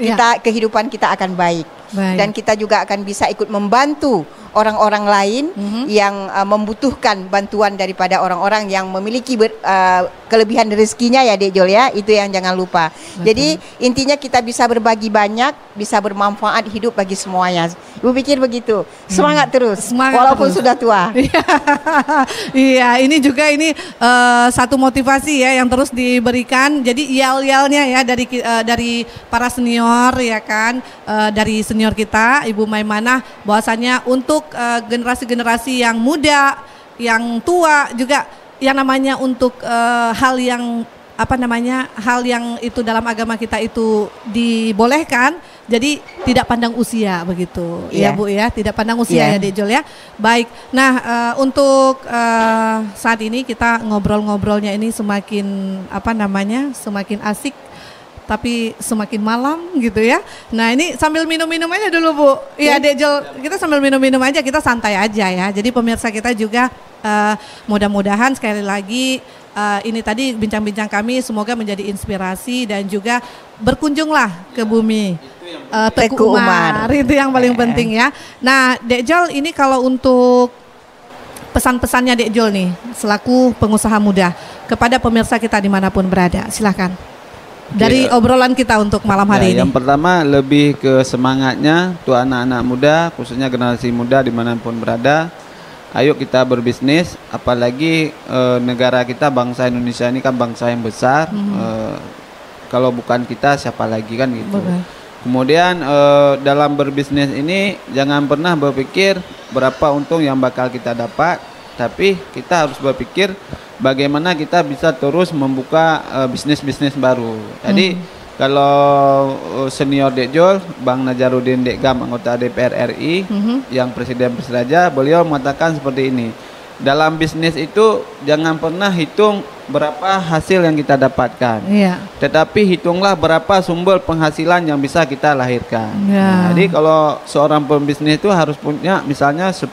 ya. kita kehidupan kita akan baik. baik dan kita juga akan bisa ikut membantu orang-orang lain mm -hmm. yang uh, membutuhkan bantuan daripada orang-orang yang memiliki ber, uh, kelebihan rezekinya ya Dek Jol ya itu yang jangan lupa. Betul. Jadi intinya kita bisa berbagi banyak, bisa bermanfaat hidup bagi semuanya. Ibu pikir begitu. Hmm. Semangat hmm. terus Semangat walaupun terus. sudah tua. Iya. iya, ini juga ini uh, satu motivasi ya yang terus diberikan. Jadi yel-yelnya ya dari uh, dari para senior ya kan uh, dari senior kita Ibu Maimanah bahwasanya untuk generasi-generasi uh, generasi -generasi yang muda, yang tua juga yang namanya untuk uh, hal yang apa namanya hal yang itu dalam agama kita itu dibolehkan jadi tidak pandang usia begitu yeah. ya iya. Bu ya tidak pandang usia yeah. ya Dejol ya baik nah uh, untuk uh, saat ini kita ngobrol-ngobrolnya ini semakin apa namanya semakin asik tapi semakin malam gitu ya. Nah ini sambil minum-minum aja dulu Bu. Iya, iya Dek Jel, kita sambil minum-minum aja, kita santai aja ya. Jadi pemirsa kita juga uh, mudah-mudahan sekali lagi uh, ini tadi bincang-bincang kami semoga menjadi inspirasi dan juga berkunjunglah ke iya. bumi. Uh, Umar. Umar itu yang paling iya. penting ya. Nah, Dek Jol ini kalau untuk pesan-pesannya Dek Jol nih selaku pengusaha muda kepada pemirsa kita dimanapun berada, silahkan dari ya. obrolan kita untuk malam hari ya, ini. Yang pertama lebih ke semangatnya tuh anak-anak muda, khususnya generasi muda dimanapun berada. Ayo kita berbisnis, apalagi e, negara kita bangsa Indonesia ini kan bangsa yang besar. -hmm. e, kalau bukan kita siapa lagi kan gitu. Kemudian e, dalam berbisnis ini jangan pernah berpikir berapa untung yang bakal kita dapat, tapi kita harus berpikir bagaimana kita bisa terus membuka eh, bisnis-bisnis uh, baru. Jadi hmm. kalau eh, senior senior Jol, Bang Najarudin Gam anggota DPR RI hmm. yang presiden Persiraja, beliau mengatakan seperti ini. Dalam bisnis itu jangan pernah hitung berapa hasil yang kita dapatkan. Yeah. Tetapi hitunglah berapa sumber penghasilan yang bisa kita lahirkan. Yeah. Nah, jadi kalau seorang pembisnis itu harus punya misalnya 10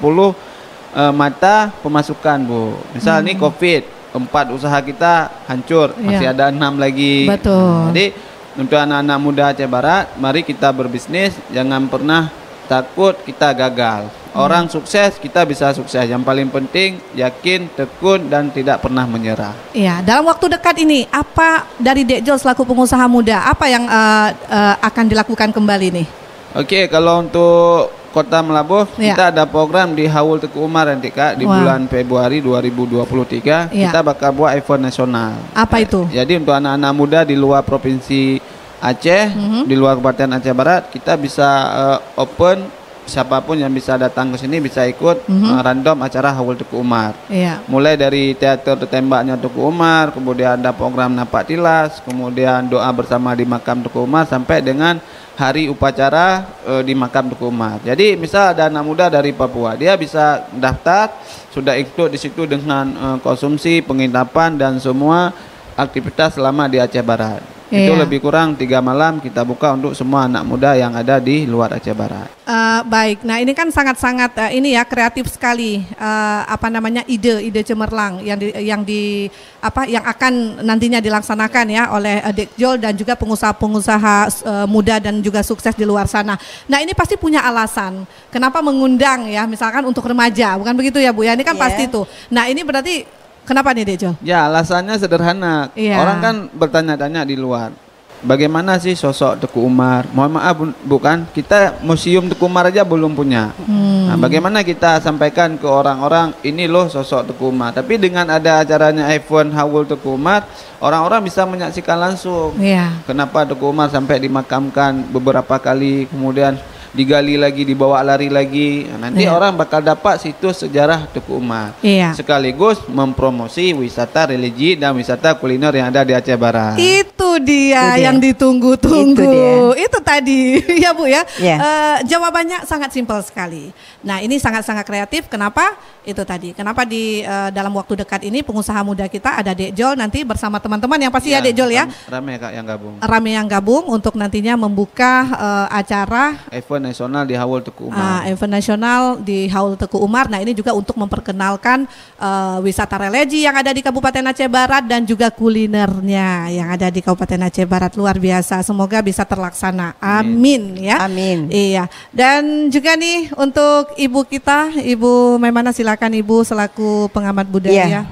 uh, mata pemasukan Bu. Misal hmm. nih Covid, empat usaha kita hancur, yeah. masih ada enam lagi. Betul. Nah, jadi untuk anak-anak muda Aceh Barat, mari kita berbisnis jangan pernah takut kita gagal. Hmm. Orang sukses kita bisa sukses. Yang paling penting yakin, tekun dan tidak pernah menyerah. Iya, dalam waktu dekat ini apa dari Dek Jol selaku pengusaha muda apa yang uh, uh, akan dilakukan kembali nih? Oke, okay, kalau untuk Kota Melabuh ya. kita ada program di Haul Teku Umar nanti ya, Kak di Wah. bulan Februari 2023 ya. kita bakal buat event nasional. Apa itu? Jadi untuk anak-anak muda di luar provinsi Aceh, mm -hmm. di luar Kabupaten Aceh Barat kita bisa uh, open siapapun yang bisa datang ke sini bisa ikut mm-hmm. uh, random acara Haul Tuku Umar. Ya. Mulai dari teater tembaknya Tuku Umar, kemudian ada program napak tilas, kemudian doa bersama di makam Tuku Umar sampai dengan hari upacara e, di makam Tuku Umar. Jadi misal ada anak muda dari Papua, dia bisa daftar sudah ikut di situ dengan e, konsumsi, penginapan dan semua aktivitas selama di Aceh Barat. Yeah. Itu iya. lebih kurang tiga malam kita buka untuk semua anak muda yang ada di luar Aceh Barat. Uh, baik, nah ini kan sangat-sangat uh, ini ya kreatif sekali uh, apa namanya ide-ide cemerlang yang di, yang di apa yang akan nantinya dilaksanakan ya oleh uh, Jol dan juga pengusaha-pengusaha uh, muda dan juga sukses di luar sana. Nah ini pasti punya alasan kenapa mengundang ya misalkan untuk remaja, bukan begitu ya Bu ya? Ini kan yeah. pasti tuh. Nah ini berarti Kenapa nih Dejo? Ya alasannya sederhana. Iya. Orang kan bertanya-tanya di luar. Bagaimana sih sosok Teku Umar? Mohon maaf bu bukan kita museum Teku Umar aja belum punya. Hmm. Nah, bagaimana kita sampaikan ke orang-orang ini loh sosok Teku Umar. Tapi dengan ada acaranya iPhone Hawul Teku Umar, orang-orang bisa menyaksikan langsung. Iya. Kenapa Teku Umar sampai dimakamkan beberapa kali kemudian digali lagi, dibawa lari lagi. Nah, nanti yeah. orang bakal dapat situs sejarah Tuku Umar. Yeah. Sekaligus mempromosi wisata religi dan wisata kuliner yang ada di Aceh Barat. Itu dia, yang ditunggu-tunggu. Itu, Itu tadi ya Bu ya. Yeah. Iya. Uh, jawabannya sangat simpel sekali. Nah, ini sangat-sangat kreatif. Kenapa? Itu tadi. Kenapa di uh, dalam waktu dekat ini pengusaha muda kita ada Jol nanti bersama teman-teman yang pasti ya, ya Jol ya. Rame Kak yang gabung. Rame yang gabung untuk nantinya membuka uh, acara event nasional di Haul Teku Umar. Uh, event nasional di Haul Teku Umar. Nah, ini juga untuk memperkenalkan uh, wisata religi yang ada di Kabupaten Aceh Barat dan juga kulinernya yang ada di Kabupaten Aceh Barat luar biasa. Semoga bisa terlaksana. Amin, Amin ya. Amin. Iya. Dan juga nih untuk Ibu kita, Ibu Memana silakan Ibu selaku pengamat budaya. Ya.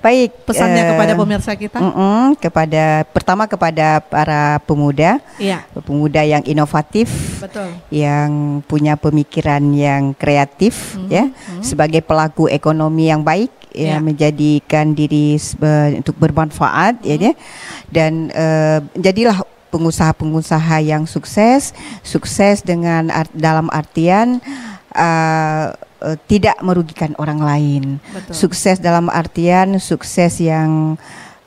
Baik, pesannya uh, kepada pemirsa kita. Uh, uh, kepada pertama kepada para pemuda, ya. pemuda yang inovatif, Betul. yang punya pemikiran yang kreatif, mm -hmm. ya, mm -hmm. sebagai pelaku ekonomi yang baik, ya, ya. menjadikan diri sebe- untuk bermanfaat, mm -hmm. ya, dan uh, jadilah pengusaha-pengusaha yang sukses, sukses dengan art, dalam artian uh, tidak merugikan orang lain. Betul. Sukses dalam artian sukses yang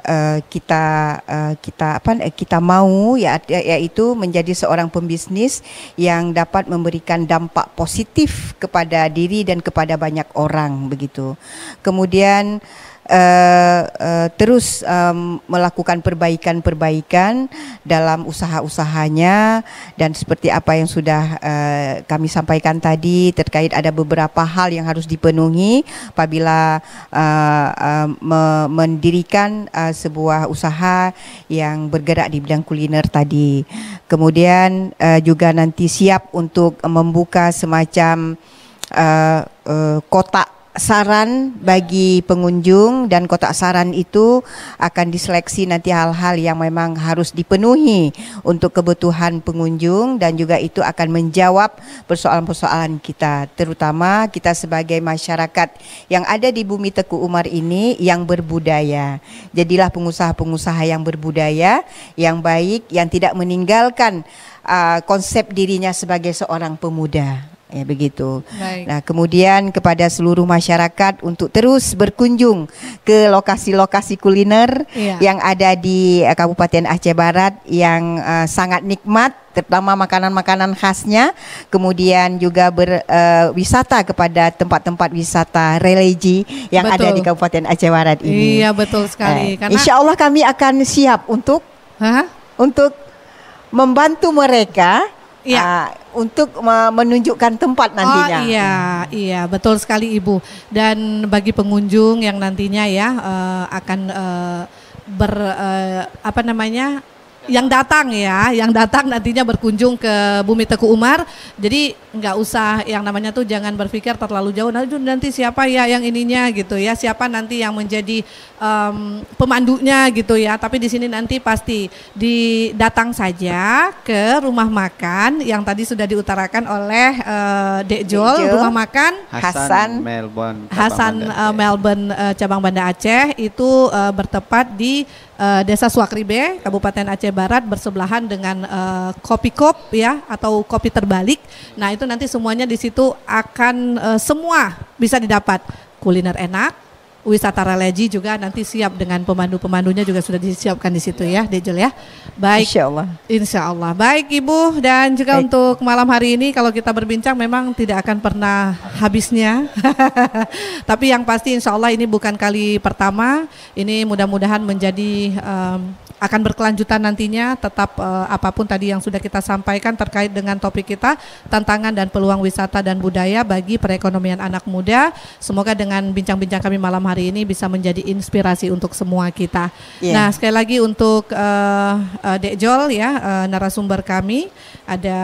uh, kita uh, kita apa kita mau ya, ya yaitu menjadi seorang pembisnis yang dapat memberikan dampak positif kepada diri dan kepada banyak orang begitu. Kemudian uh, terus um, melakukan perbaikan-perbaikan dalam usaha-usahanya dan seperti apa yang sudah uh, kami sampaikan tadi terkait ada beberapa hal yang harus dipenuhi apabila uh, uh, me mendirikan uh, sebuah usaha yang bergerak di bidang kuliner tadi. Kemudian uh, juga nanti siap untuk membuka semacam uh, uh, kotak saran bagi pengunjung dan kotak saran itu akan diseleksi nanti hal-hal yang memang harus dipenuhi untuk kebutuhan pengunjung dan juga itu akan menjawab persoalan-persoalan kita terutama kita sebagai masyarakat yang ada di bumi Teku Umar ini yang berbudaya. Jadilah pengusaha-pengusaha yang berbudaya, yang baik, yang tidak meninggalkan uh, konsep dirinya sebagai seorang pemuda ya begitu. Baik. Nah, kemudian kepada seluruh masyarakat untuk terus berkunjung ke lokasi-lokasi kuliner ya. yang ada di uh, Kabupaten Aceh Barat yang uh, sangat nikmat terutama makanan-makanan khasnya, kemudian juga berwisata eh, uh, kepada tempat-tempat wisata religi yang betul. ada di Kabupaten Aceh Barat ini. Iya betul sekali. Uh, karena... Insya Allah kami akan siap untuk Hah? untuk membantu mereka Ya, Uh, untuk menunjukkan tempat oh, nantinya. Oh iya, iya betul sekali Ibu. Dan bagi pengunjung yang nantinya ya uh, akan uh, ber uh, apa namanya yang datang ya, yang datang nantinya berkunjung ke Bumi Teku Umar. Jadi nggak usah yang namanya tuh jangan berpikir terlalu jauh. Nanti nanti siapa ya yang ininya gitu ya, siapa nanti yang menjadi um, pemandunya gitu ya. Tapi di sini nanti pasti di datang saja ke rumah makan yang tadi sudah diutarakan oleh uh, Dek Jol, Dek rumah makan Hasan, Melbourne, Hasan Bandar, eh, Melbourne eh, cabang Banda Aceh itu uh, bertepat di uh, Desa Suakribe, Kabupaten Aceh Barat bersebelahan dengan uh, kopi kop ya atau kopi terbalik. Nah, itu nanti semuanya di situ akan uh, semua bisa didapat kuliner enak, wisata religi juga nanti siap dengan pemandu-pemandunya juga sudah disiapkan di situ ya, Dejel ya. Baik. Insya Allah. Insya Allah. Baik Ibu dan juga Baik. untuk malam hari ini kalau kita berbincang memang tidak akan pernah habisnya. Tapi yang pasti Insya Allah ini bukan kali pertama. Ini mudah-mudahan menjadi um, akan berkelanjutan nantinya tetap uh, apapun tadi yang sudah kita sampaikan terkait dengan topik kita tantangan dan peluang wisata dan budaya bagi perekonomian anak muda. Semoga dengan bincang-bincang kami malam hari ini bisa menjadi inspirasi untuk semua kita. Yeah. Nah, sekali lagi untuk uh, Dek Jol ya uh, narasumber kami ada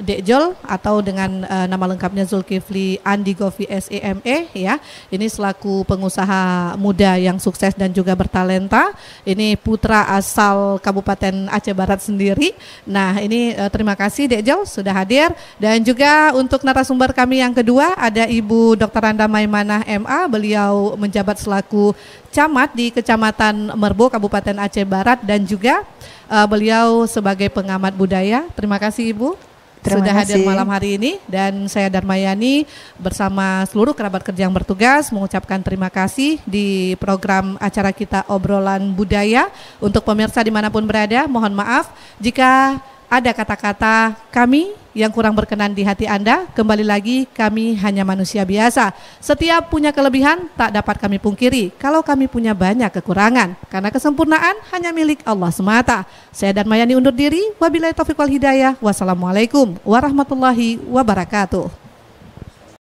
Dek Jol atau dengan uh, nama lengkapnya Zulkifli Andi Govi SEME e ya. Ini selaku pengusaha muda yang sukses dan juga bertalenta. Ini putra as asal Kabupaten Aceh Barat sendiri. Nah, ini uh, terima kasih Dek Jo sudah hadir dan juga untuk narasumber kami yang kedua ada Ibu Dr. Randa Maimanah MA, beliau menjabat selaku camat di Kecamatan Merbo Kabupaten Aceh Barat dan juga uh, beliau sebagai pengamat budaya. Terima kasih Ibu. Terima sudah hadir malam hari ini dan saya Darmayani bersama seluruh kerabat kerja yang bertugas mengucapkan terima kasih di program acara kita obrolan budaya untuk pemirsa dimanapun berada mohon maaf jika ada kata-kata kami yang kurang berkenan di hati Anda, kembali lagi kami hanya manusia biasa. Setiap punya kelebihan tak dapat kami pungkiri kalau kami punya banyak kekurangan. Karena kesempurnaan hanya milik Allah semata. Saya dan Mayani undur diri. Wabillahi taufiq wal hidayah. Wassalamualaikum warahmatullahi wabarakatuh.